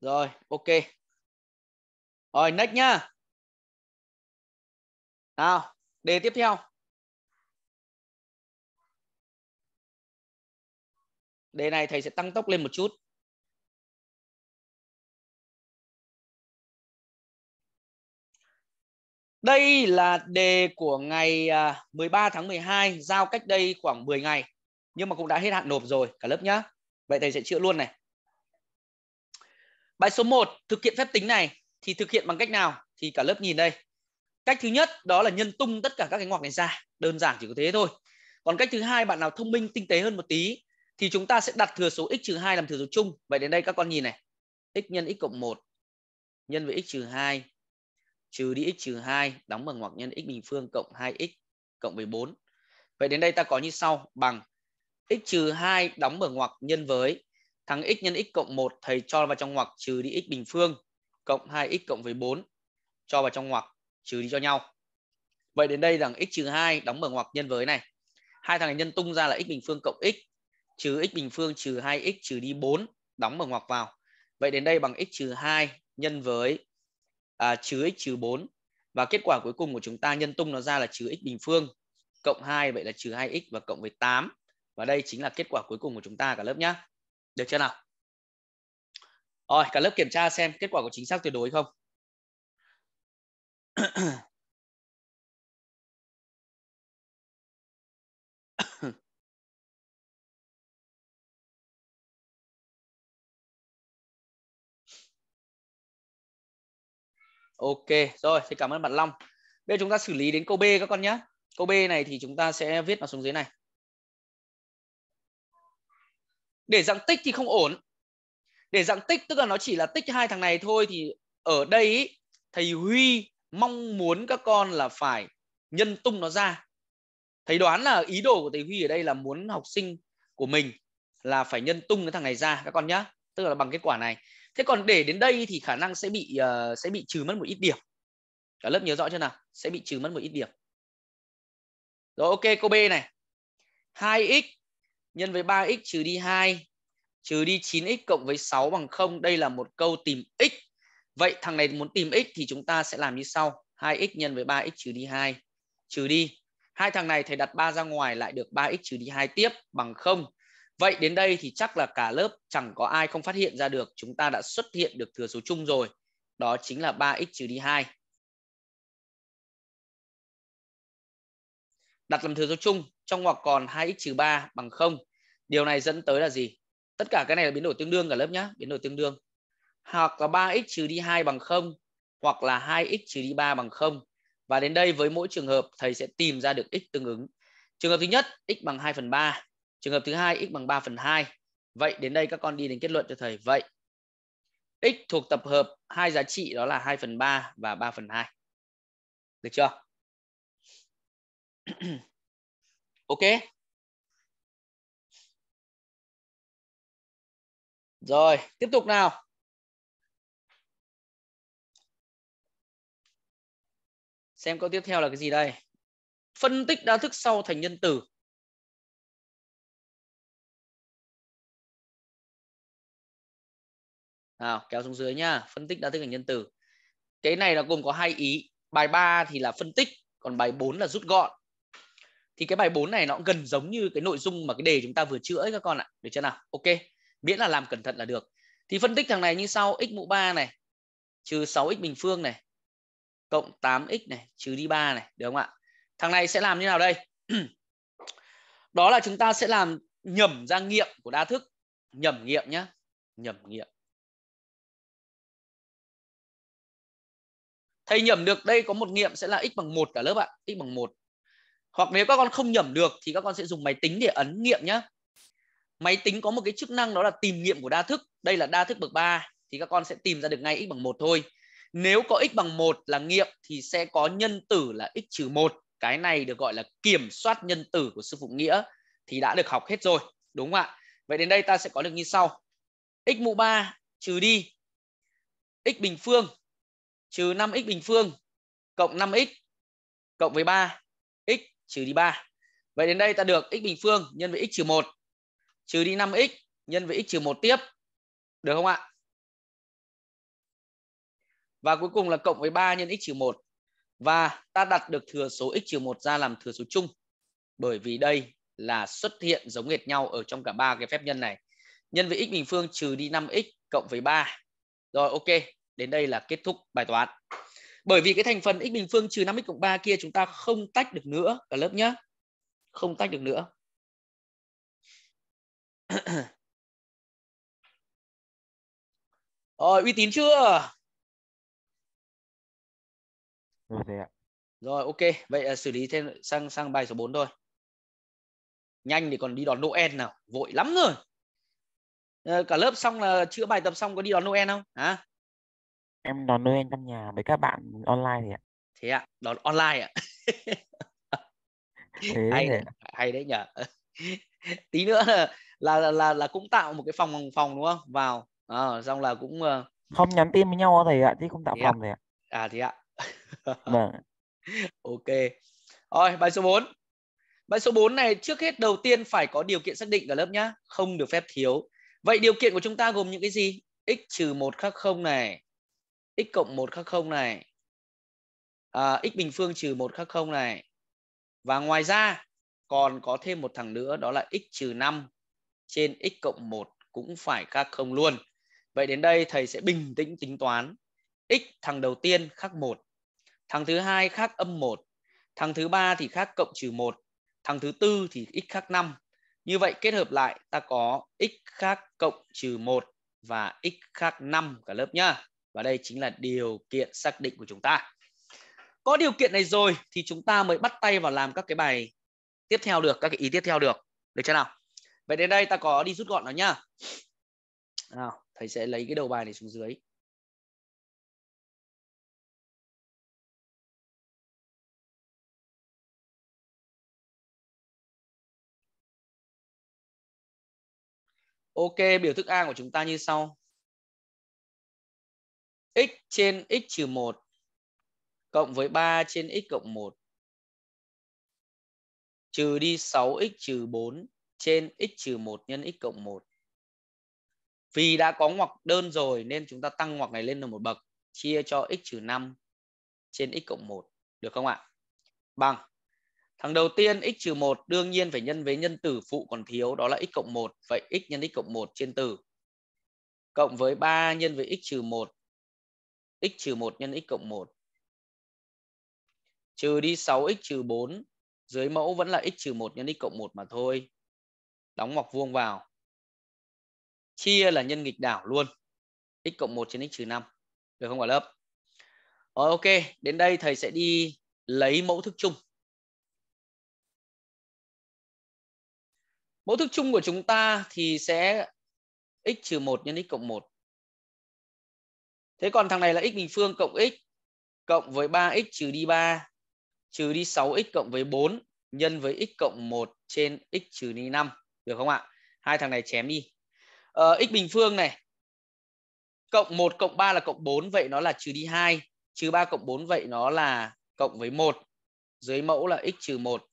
Rồi, ok. Rồi, next nhá. Nào, đề tiếp theo. Đề này thầy sẽ tăng tốc lên một chút. Đây là đề của ngày 13 à, tháng 12, giao cách đây khoảng 10 ngày. Nhưng mà cũng đã hết hạn nộp rồi, cả lớp nhá. Vậy thầy sẽ chữa luôn này. Bài số 1 thực hiện phép tính này thì thực hiện bằng cách nào? Thì cả lớp nhìn đây. Cách thứ nhất đó là nhân tung tất cả các cái ngoặc này ra, đơn giản chỉ có thế thôi. Còn cách thứ hai bạn nào thông minh tinh tế hơn một tí thì chúng ta sẽ đặt thừa số x trừ 2 làm thừa số chung. Vậy đến đây các con nhìn này. x nhân x cộng 1 nhân với x trừ 2 trừ đi x trừ 2 đóng bằng ngoặc nhân x bình phương cộng 2x cộng với 14. Vậy đến đây ta có như sau bằng x trừ 2 đóng bằng ngoặc nhân với thằng x nhân x cộng 1 thầy cho vào trong ngoặc trừ đi x bình phương cộng 2x cộng với 4 cho vào trong ngoặc trừ đi cho nhau. Vậy đến đây rằng x trừ 2 đóng mở ngoặc nhân với này. Hai thằng này nhân tung ra là x bình phương cộng x trừ x bình phương trừ 2x trừ đi 4 đóng mở ngoặc vào. Vậy đến đây bằng x trừ 2 nhân với à, trừ x trừ 4 và kết quả cuối cùng của chúng ta nhân tung nó ra là trừ x bình phương cộng 2 vậy là trừ 2x và cộng với 8. Và đây chính là kết quả cuối cùng của chúng ta cả lớp nhé được chưa nào rồi cả lớp kiểm tra xem kết quả có chính xác tuyệt đối không Ok, rồi, thì cảm ơn bạn Long. Bây giờ chúng ta xử lý đến câu B các con nhé. Câu B này thì chúng ta sẽ viết vào xuống dưới này. để dạng tích thì không ổn để dạng tích tức là nó chỉ là tích hai thằng này thôi thì ở đây thầy huy mong muốn các con là phải nhân tung nó ra thầy đoán là ý đồ của thầy huy ở đây là muốn học sinh của mình là phải nhân tung cái thằng này ra các con nhá tức là bằng kết quả này thế còn để đến đây thì khả năng sẽ bị uh, sẽ bị trừ mất một ít điểm cả lớp nhớ rõ chưa nào sẽ bị trừ mất một ít điểm rồi ok cô b này 2x nhân với 3x trừ đi 2 trừ đi 9x cộng với 6 bằng 0. Đây là một câu tìm x. Vậy thằng này muốn tìm x thì chúng ta sẽ làm như sau. 2x nhân với 3x trừ đi 2 trừ đi. Hai thằng này thầy đặt 3 ra ngoài lại được 3x trừ đi 2 tiếp bằng 0. Vậy đến đây thì chắc là cả lớp chẳng có ai không phát hiện ra được. Chúng ta đã xuất hiện được thừa số chung rồi. Đó chính là 3x trừ đi 2. Đặt làm thừa số chung trong ngoặc còn 2x trừ 3 bằng 0 điều này dẫn tới là gì tất cả cái này là biến đổi tương đương cả lớp nhá biến đổi tương đương hoặc là 3x trừ đi 2 bằng 0 hoặc là 2x trừ đi 3 bằng 0 và đến đây với mỗi trường hợp thầy sẽ tìm ra được x tương ứng trường hợp thứ nhất x bằng 2 phần 3 trường hợp thứ hai x bằng 3 phần 2 vậy đến đây các con đi đến kết luận cho thầy vậy x thuộc tập hợp hai giá trị đó là 2 phần 3 và 3 phần 2 được chưa ok Rồi, tiếp tục nào. Xem câu tiếp theo là cái gì đây? Phân tích đa thức sau thành nhân tử. Nào, kéo xuống dưới nhá, phân tích đa thức thành nhân tử. Cái này là gồm có hai ý, bài 3 thì là phân tích, còn bài 4 là rút gọn. Thì cái bài 4 này nó gần giống như cái nội dung mà cái đề chúng ta vừa chữa ấy các con ạ, được chưa nào? Ok miễn là làm cẩn thận là được thì phân tích thằng này như sau x mũ 3 này trừ 6x bình phương này cộng 8x này trừ đi 3 này được không ạ thằng này sẽ làm như nào đây đó là chúng ta sẽ làm nhẩm ra nghiệm của đa thức nhẩm nghiệm nhá nhẩm nghiệm thầy nhẩm được đây có một nghiệm sẽ là x bằng một cả lớp ạ x bằng một hoặc nếu các con không nhẩm được thì các con sẽ dùng máy tính để ấn nghiệm nhá máy tính có một cái chức năng đó là tìm nghiệm của đa thức đây là đa thức bậc 3 thì các con sẽ tìm ra được ngay x bằng một thôi nếu có x bằng một là nghiệm thì sẽ có nhân tử là x trừ một cái này được gọi là kiểm soát nhân tử của sư phụ nghĩa thì đã được học hết rồi đúng không ạ vậy đến đây ta sẽ có được như sau x mũ 3 trừ đi x bình phương trừ 5x bình phương cộng 5x cộng với 3 x trừ đi 3 vậy đến đây ta được x bình phương nhân với x trừ 1 trừ đi 5x nhân với x trừ 1 tiếp. Được không ạ? Và cuối cùng là cộng với 3 nhân x trừ 1. Và ta đặt được thừa số x trừ 1 ra làm thừa số chung. Bởi vì đây là xuất hiện giống hệt nhau ở trong cả ba cái phép nhân này. Nhân với x bình phương trừ đi 5x cộng với 3. Rồi ok, đến đây là kết thúc bài toán. Bởi vì cái thành phần x bình phương trừ 5x cộng 3 kia chúng ta không tách được nữa cả lớp nhé. Không tách được nữa. rồi uy tín chưa rồi thầy rồi ok vậy xử lý thêm sang sang bài số 4 thôi nhanh thì còn đi đón Noel nào vội lắm rồi ờ, cả lớp xong là chữa bài tập xong có đi đón Noel không hả em đón Noel trong nhà với các bạn online thì ạ thế ạ à, đón online ạ à? hay, hay đấy nhở tí nữa là, là là là cũng tạo một cái phòng phòng đúng không vào à, xong là cũng uh... Ờ, không nhắn tin với nhau thầy ạ chứ không tạo thế phòng thầy ạ à thì ạ vâng ok rồi bài số 4 bài số 4 này trước hết đầu tiên phải có điều kiện xác định cả lớp nhá không được phép thiếu vậy điều kiện của chúng ta gồm những cái gì x trừ một khác không này x cộng một khác không này à, x bình phương trừ một khác không này và ngoài ra còn có thêm một thằng nữa đó là x trừ 5 trên x cộng 1 cũng phải các không luôn. Vậy đến đây thầy sẽ bình tĩnh tính toán. x thằng đầu tiên khác 1, thằng thứ hai khác âm 1, thằng thứ ba thì khác cộng trừ 1, thằng thứ tư thì x khác 5. Như vậy kết hợp lại ta có x khác cộng trừ 1 và x khác 5 cả lớp nhá. Và đây chính là điều kiện xác định của chúng ta. Có điều kiện này rồi thì chúng ta mới bắt tay vào làm các cái bài tiếp theo được các cái ý tiếp theo được được chưa nào vậy đến đây ta có đi rút gọn nó nhá nào thầy sẽ lấy cái đầu bài này xuống dưới Ok, biểu thức A của chúng ta như sau. x trên x trừ 1 cộng với 3 trên x cộng 1 trừ đi 6x trừ 4 trên x trừ 1 nhân x cộng 1. Vì đã có ngoặc đơn rồi nên chúng ta tăng ngoặc này lên là một bậc chia cho x trừ 5 trên x cộng 1 được không ạ? Bằng thằng đầu tiên x trừ 1 đương nhiên phải nhân với nhân tử phụ còn thiếu đó là x cộng 1 vậy x nhân x cộng 1 trên tử cộng với 3 nhân với x trừ 1 x trừ 1 nhân x cộng 1 trừ đi 6x trừ 4 dưới mẫu vẫn là x trừ 1 nhân x cộng 1 mà thôi. Đóng ngoặc vuông vào. Chia là nhân nghịch đảo luôn. x cộng 1 trên x trừ 5. Được không cả lớp? Rồi ờ, ok, đến đây thầy sẽ đi lấy mẫu thức chung. Mẫu thức chung của chúng ta thì sẽ x trừ 1 nhân x cộng 1. Thế còn thằng này là x bình phương cộng x cộng với 3x trừ đi 3 trừ đi 6x cộng với 4 nhân với x cộng 1 trên x trừ đi 5. Được không ạ? Hai thằng này chém đi. Ờ, x bình phương này. Cộng 1 cộng 3 là cộng 4. Vậy nó là trừ đi 2. Trừ 3 cộng 4 vậy nó là cộng với 1. Dưới mẫu là x trừ 1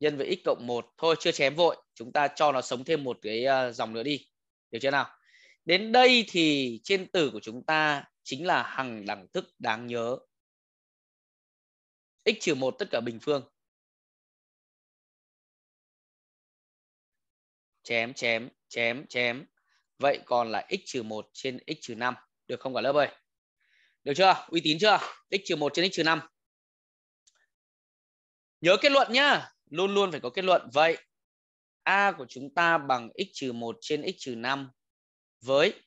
nhân với x cộng 1. Thôi chưa chém vội. Chúng ta cho nó sống thêm một cái ờ, dòng nữa đi. Được chưa nào? Đến đây thì trên tử của chúng ta chính là hằng đẳng thức đáng nhớ x trừ 1 tất cả bình phương chém chém chém chém vậy còn là x trừ 1 trên x trừ 5 được không cả lớp ơi được chưa uy tín chưa x trừ 1 trên x trừ 5 nhớ kết luận nhá luôn luôn phải có kết luận vậy a của chúng ta bằng x trừ 1 trên x trừ 5 với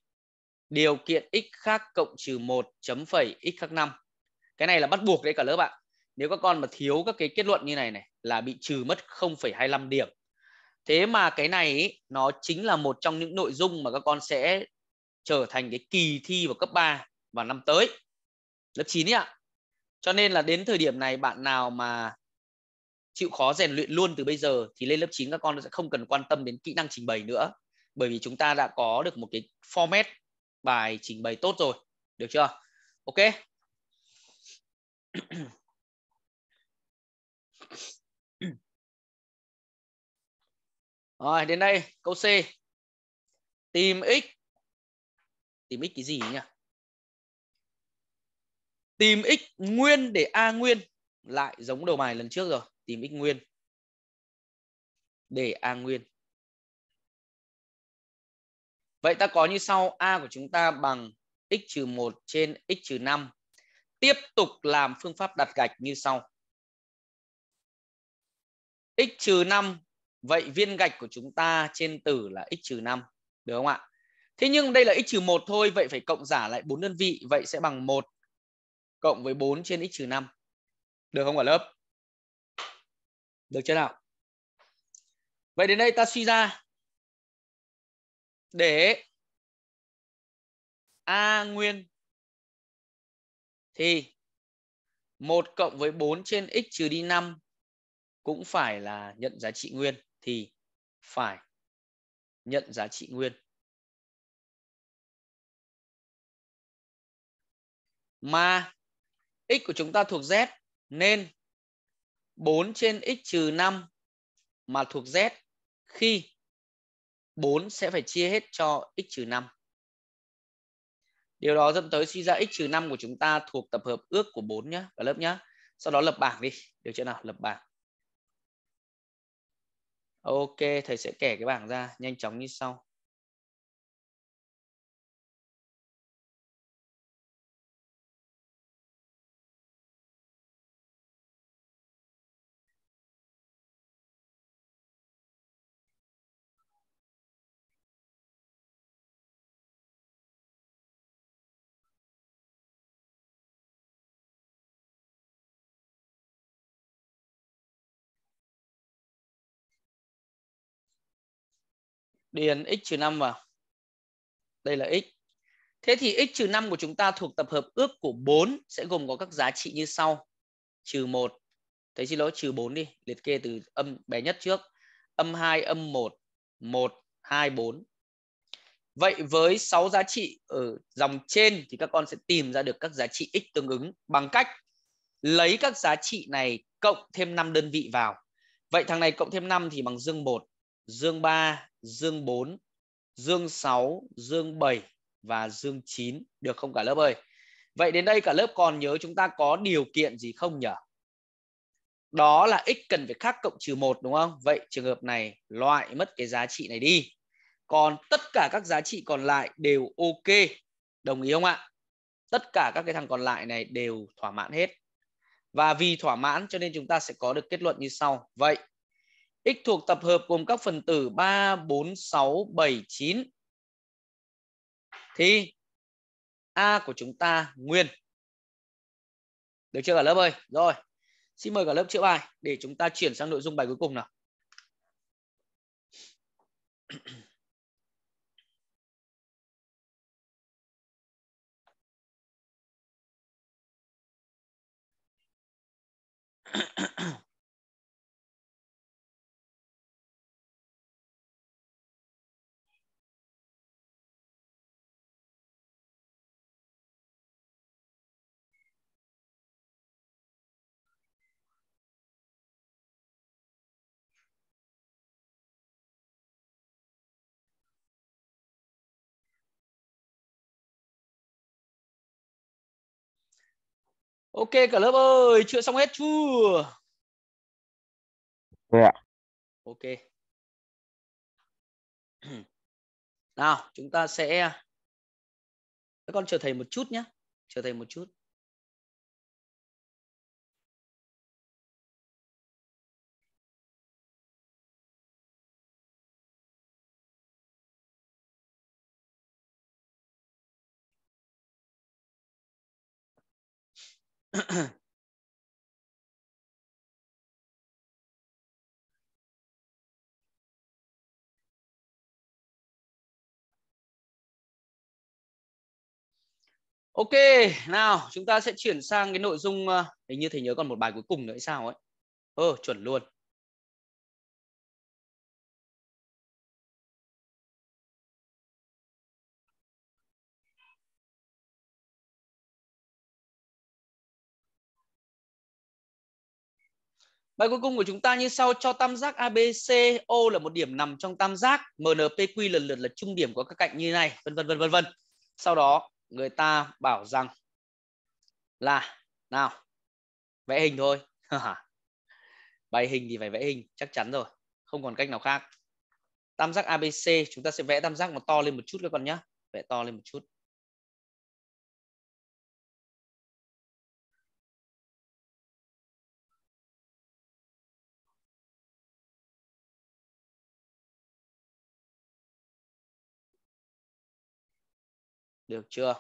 điều kiện x khác cộng trừ 1 chấm phẩy x khác 5 cái này là bắt buộc đấy cả lớp ạ nếu các con mà thiếu các cái kết luận như này này là bị trừ mất 0,25 điểm thế mà cái này ý, nó chính là một trong những nội dung mà các con sẽ trở thành cái kỳ thi vào cấp 3 vào năm tới lớp 9 ấy ạ cho nên là đến thời điểm này bạn nào mà chịu khó rèn luyện luôn từ bây giờ thì lên lớp 9 các con sẽ không cần quan tâm đến kỹ năng trình bày nữa bởi vì chúng ta đã có được một cái format bài trình bày tốt rồi được chưa ok Rồi đến đây câu C. Tìm x. Tìm x cái gì nhỉ? Tìm x nguyên để A nguyên lại giống đầu bài lần trước rồi, tìm x nguyên để A nguyên. Vậy ta có như sau A của chúng ta bằng x trừ 1 trên x trừ 5. Tiếp tục làm phương pháp đặt gạch như sau. x trừ 5 Vậy viên gạch của chúng ta trên tử là x trừ 5 được không ạ? Thế nhưng đây là x trừ 1 thôi, vậy phải cộng giả lại 4 đơn vị, vậy sẽ bằng 1 cộng với 4 trên x trừ 5. Được không cả lớp? Được chưa nào? Vậy đến đây ta suy ra để A nguyên thì 1 cộng với 4 trên x trừ đi 5 cũng phải là nhận giá trị nguyên thì phải nhận giá trị nguyên. Mà x của chúng ta thuộc z nên 4 trên x trừ 5 mà thuộc z khi 4 sẽ phải chia hết cho x trừ 5. Điều đó dẫn tới suy ra x trừ 5 của chúng ta thuộc tập hợp ước của 4 nhé, cả lớp nhé. Sau đó lập bảng đi, điều chưa nào? Lập bảng. Ok, thầy sẽ kể cái bảng ra nhanh chóng như sau. điền x trừ 5 vào. Đây là x. Thế thì x trừ 5 của chúng ta thuộc tập hợp ước của 4 sẽ gồm có các giá trị như sau. Trừ 1. Thấy xin lỗi, trừ 4 đi. Liệt kê từ âm bé nhất trước. Âm 2, âm 1, 1, 2, 4. Vậy với 6 giá trị ở dòng trên thì các con sẽ tìm ra được các giá trị x tương ứng bằng cách lấy các giá trị này cộng thêm 5 đơn vị vào. Vậy thằng này cộng thêm 5 thì bằng dương 1 dương 3, dương 4, dương 6, dương 7 và dương 9 được không cả lớp ơi? Vậy đến đây cả lớp còn nhớ chúng ta có điều kiện gì không nhỉ? Đó là x cần phải khác cộng trừ 1 đúng không? Vậy trường hợp này loại mất cái giá trị này đi. Còn tất cả các giá trị còn lại đều ok. Đồng ý không ạ? Tất cả các cái thằng còn lại này đều thỏa mãn hết. Và vì thỏa mãn cho nên chúng ta sẽ có được kết luận như sau. Vậy X thuộc tập hợp gồm các phần tử 3, 4, 6, 7, 9. Thì A của chúng ta nguyên. Được chưa cả lớp ơi? Rồi. Xin mời cả lớp chữa bài để chúng ta chuyển sang nội dung bài cuối cùng nào. Ok cả lớp ơi, chưa xong hết chưa? Dạ. Ok. Nào, chúng ta sẽ các con chờ thầy một chút nhé. Chờ thầy một chút. Ok, nào chúng ta sẽ chuyển sang cái nội dung ờ, hình như thầy nhớ còn một bài cuối cùng nữa hay sao ấy. Ờ, chuẩn luôn. Bài cuối cùng của chúng ta như sau cho tam giác ABCO là một điểm nằm trong tam giác MNPQ lần lượt là trung điểm của các cạnh như này, vân vân vân vân vân. Sau đó người ta bảo rằng là nào vẽ hình thôi. Bài hình thì phải vẽ hình chắc chắn rồi, không còn cách nào khác. Tam giác ABC chúng ta sẽ vẽ tam giác mà to lên một chút các con nhé, vẽ to lên một chút. được chưa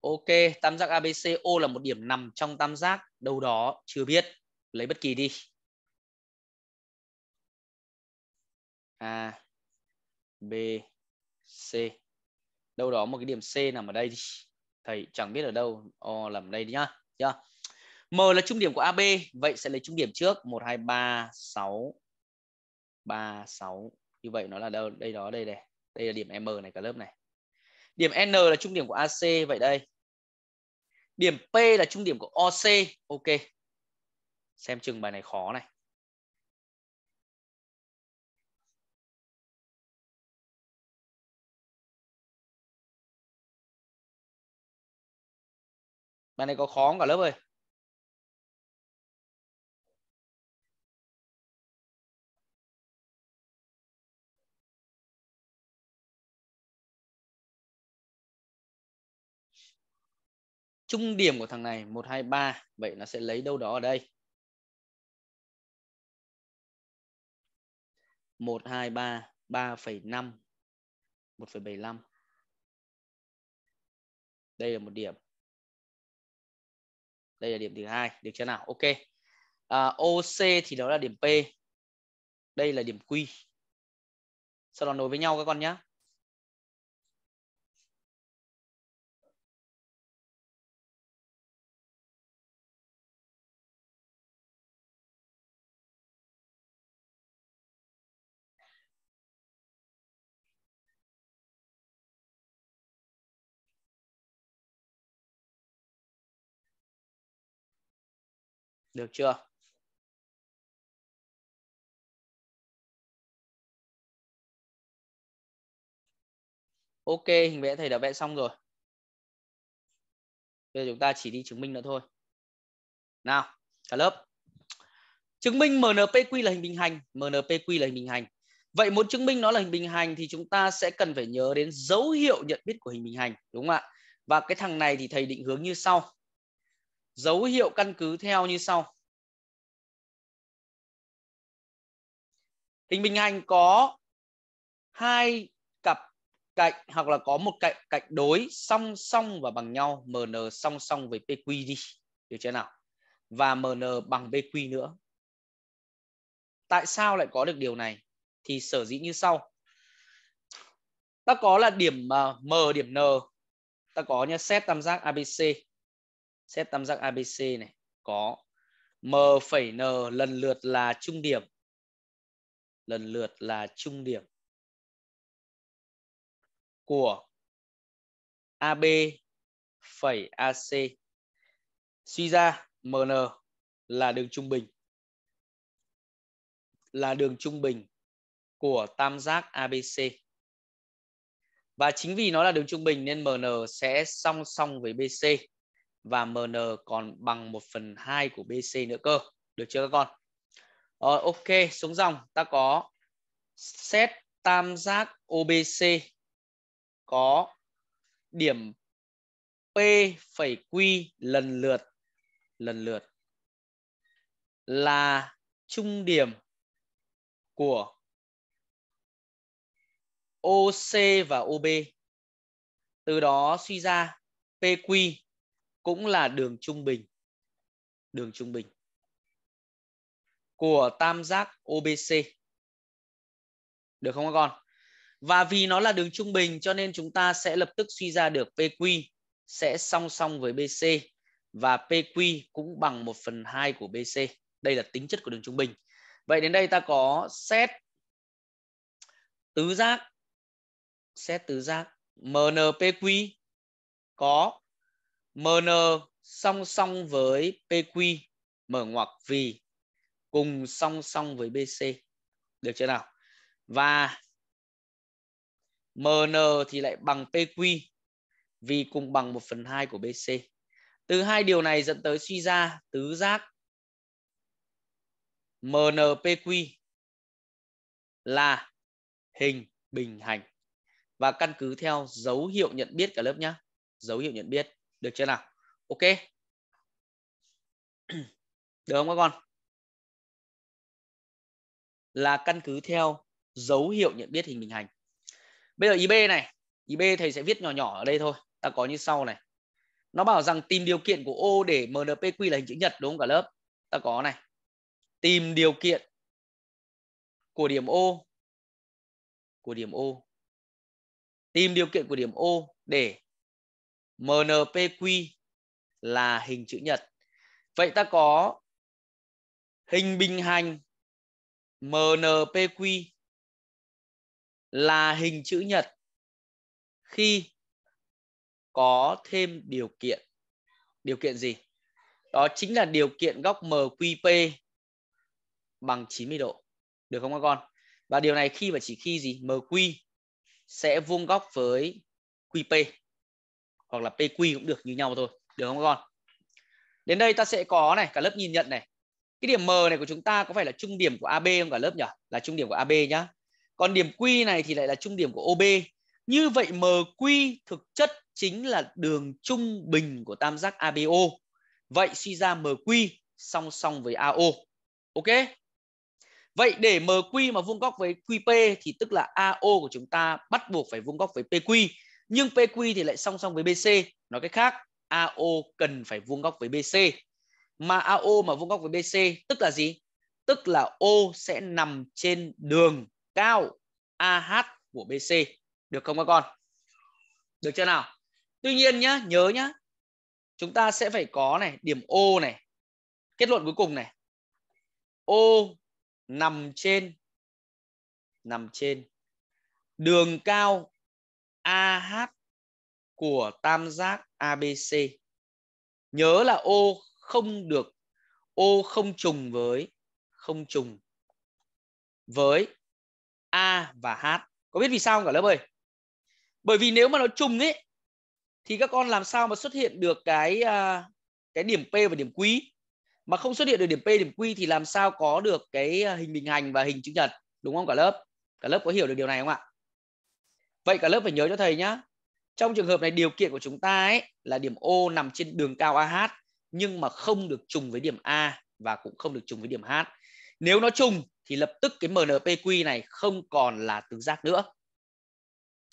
Ok, tam giác ABC O là một điểm nằm trong tam giác đâu đó chưa biết. Lấy bất kỳ đi. A B C. Đâu đó một cái điểm C nằm ở đây đi. Thầy chẳng biết ở đâu. O nằm ở đây đi nhá. Chưa? Yeah. M là trung điểm của AB, vậy sẽ lấy trung điểm trước 1 2 3 6 3 6. Như vậy nó là đâu? Đây đó đây đây Đây là điểm M này cả lớp này. Điểm N là trung điểm của AC vậy đây. Điểm P là trung điểm của OC. Ok. Xem chừng bài này khó này. Bài này có khó không cả lớp ơi? trung điểm của thằng này 1 2 3 vậy nó sẽ lấy đâu đó ở đây 1 2 3 3,5 1,75 đây là một điểm đây là điểm thứ hai được chưa nào ok à, OC thì đó là điểm P đây là điểm Q sau đó nối với nhau các con nhé Được chưa? Ok, hình vẽ thầy đã vẽ xong rồi. Bây giờ chúng ta chỉ đi chứng minh nữa thôi. Nào, cả lớp. Chứng minh MNPQ là hình bình hành, MNPQ là hình bình hành. Vậy muốn chứng minh nó là hình bình hành thì chúng ta sẽ cần phải nhớ đến dấu hiệu nhận biết của hình bình hành, đúng không ạ? Và cái thằng này thì thầy định hướng như sau dấu hiệu căn cứ theo như sau hình bình hành có hai cặp cạnh hoặc là có một cạnh cạnh đối song song và bằng nhau mn song song với pq đi được chưa nào và mn bằng pq nữa tại sao lại có được điều này thì sở dĩ như sau ta có là điểm à, m điểm n ta có nha xét tam giác abc xét tam giác ABC này có M phẩy N lần lượt là trung điểm lần lượt là trung điểm của AB phẩy AC suy ra MN là đường trung bình là đường trung bình của tam giác ABC và chính vì nó là đường trung bình nên MN sẽ song song với BC và MN còn bằng 1 phần 2 của BC nữa cơ. Được chưa các con? Rồi, ok, xuống dòng ta có xét tam giác OBC có điểm P phẩy Q lần lượt lần lượt là trung điểm của OC và OB. Từ đó suy ra PQ cũng là đường trung bình đường trung bình của tam giác OBC. Được không các con? Và vì nó là đường trung bình cho nên chúng ta sẽ lập tức suy ra được PQ sẽ song song với BC và PQ cũng bằng 1 phần 2 của BC. Đây là tính chất của đường trung bình. Vậy đến đây ta có xét tứ giác xét tứ giác MNPQ có MN song song với PQ mở ngoặc vì cùng song song với BC. Được chưa nào? Và MN thì lại bằng PQ vì cùng bằng 1 phần 2 của BC. Từ hai điều này dẫn tới suy ra tứ giác MNPQ là hình bình hành và căn cứ theo dấu hiệu nhận biết cả lớp nhé. Dấu hiệu nhận biết được chưa nào ok được không các con là căn cứ theo dấu hiệu nhận biết hình bình hành bây giờ ý b này ý b thầy sẽ viết nhỏ nhỏ ở đây thôi ta có như sau này nó bảo rằng tìm điều kiện của ô để mnpq là hình chữ nhật đúng không cả lớp ta có này tìm điều kiện của điểm ô của điểm ô tìm điều kiện của điểm ô để MNPQ là hình chữ nhật. Vậy ta có hình bình hành MNPQ là hình chữ nhật khi có thêm điều kiện. Điều kiện gì? Đó chính là điều kiện góc MQP bằng 90 độ. Được không các con? Và điều này khi và chỉ khi gì? MQ sẽ vuông góc với QP hoặc là PQ cũng được như nhau thôi được không các con đến đây ta sẽ có này cả lớp nhìn nhận này cái điểm M này của chúng ta có phải là trung điểm của AB không cả lớp nhỉ là trung điểm của AB nhá còn điểm Q này thì lại là trung điểm của OB như vậy MQ thực chất chính là đường trung bình của tam giác ABO vậy suy ra MQ song song với AO ok Vậy để MQ mà vuông góc với QP thì tức là AO của chúng ta bắt buộc phải vuông góc với PQ nhưng PQ thì lại song song với BC nói cách khác AO cần phải vuông góc với BC mà AO mà vuông góc với BC tức là gì tức là O sẽ nằm trên đường cao AH của BC được không các con được chưa nào tuy nhiên nhá nhớ nhá chúng ta sẽ phải có này điểm O này kết luận cuối cùng này O nằm trên nằm trên đường cao AH của tam giác ABC. Nhớ là ô không được ô không trùng với không trùng với A và H. Có biết vì sao không cả lớp ơi? Bởi vì nếu mà nó trùng ấy thì các con làm sao mà xuất hiện được cái à, cái điểm P và điểm Q mà không xuất hiện được điểm P điểm Q thì làm sao có được cái à, hình bình hành và hình chữ nhật đúng không cả lớp? Cả lớp có hiểu được điều này không ạ? vậy cả lớp phải nhớ cho thầy nhá trong trường hợp này điều kiện của chúng ta ấy là điểm O nằm trên đường cao AH nhưng mà không được trùng với điểm A và cũng không được trùng với điểm H. Nếu nó trùng thì lập tức cái MNPQ này không còn là tứ giác nữa.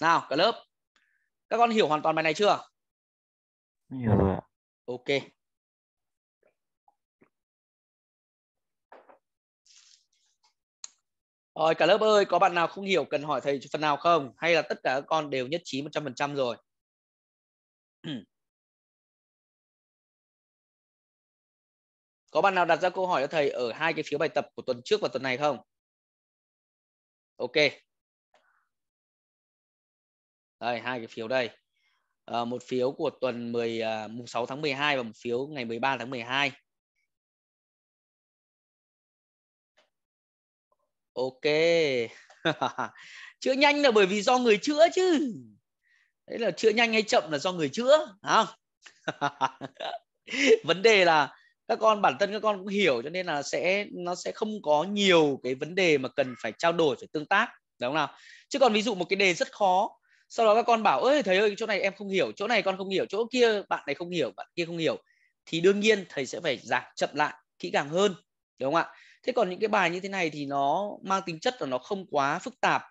Nào cả lớp, các con hiểu hoàn toàn bài này chưa? Hiểu rồi ạ. Ok, Rồi cả lớp ơi, có bạn nào không hiểu cần hỏi thầy phần nào không? Hay là tất cả các con đều nhất trí 100% rồi? có bạn nào đặt ra câu hỏi cho thầy ở hai cái phiếu bài tập của tuần trước và tuần này không? Ok. Đây, hai cái phiếu đây. À, một phiếu của tuần 10 à, mùng tháng 12 và một phiếu ngày 13 tháng 12. ok chữa nhanh là bởi vì do người chữa chứ đấy là chữa nhanh hay chậm là do người chữa không vấn đề là các con bản thân các con cũng hiểu cho nên là sẽ nó sẽ không có nhiều cái vấn đề mà cần phải trao đổi phải tương tác đúng không nào chứ còn ví dụ một cái đề rất khó sau đó các con bảo ơi thầy ơi chỗ này em không hiểu chỗ này con không hiểu chỗ kia bạn này không hiểu bạn kia không hiểu thì đương nhiên thầy sẽ phải giảng chậm lại kỹ càng hơn đúng không ạ thế còn những cái bài như thế này thì nó mang tính chất là nó không quá phức tạp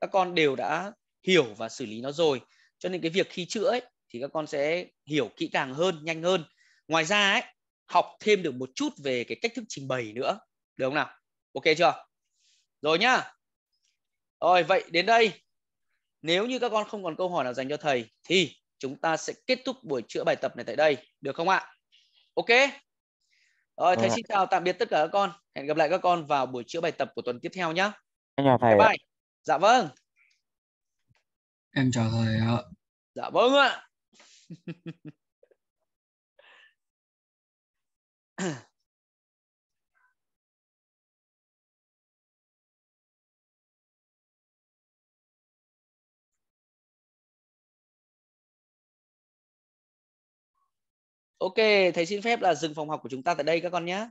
các con đều đã hiểu và xử lý nó rồi cho nên cái việc khi chữa ấy, thì các con sẽ hiểu kỹ càng hơn nhanh hơn ngoài ra ấy học thêm được một chút về cái cách thức trình bày nữa được không nào ok chưa rồi nhá rồi vậy đến đây nếu như các con không còn câu hỏi nào dành cho thầy thì chúng ta sẽ kết thúc buổi chữa bài tập này tại đây được không ạ ok rồi ờ. thầy xin chào tạm biệt tất cả các con. Hẹn gặp lại các con vào buổi chữa bài tập của tuần tiếp theo nhé. Em chào thầy. Bye bye. Dạ vâng. Em chào thầy ạ. Dạ vâng ạ. ok thầy xin phép là dừng phòng học của chúng ta tại đây các con nhé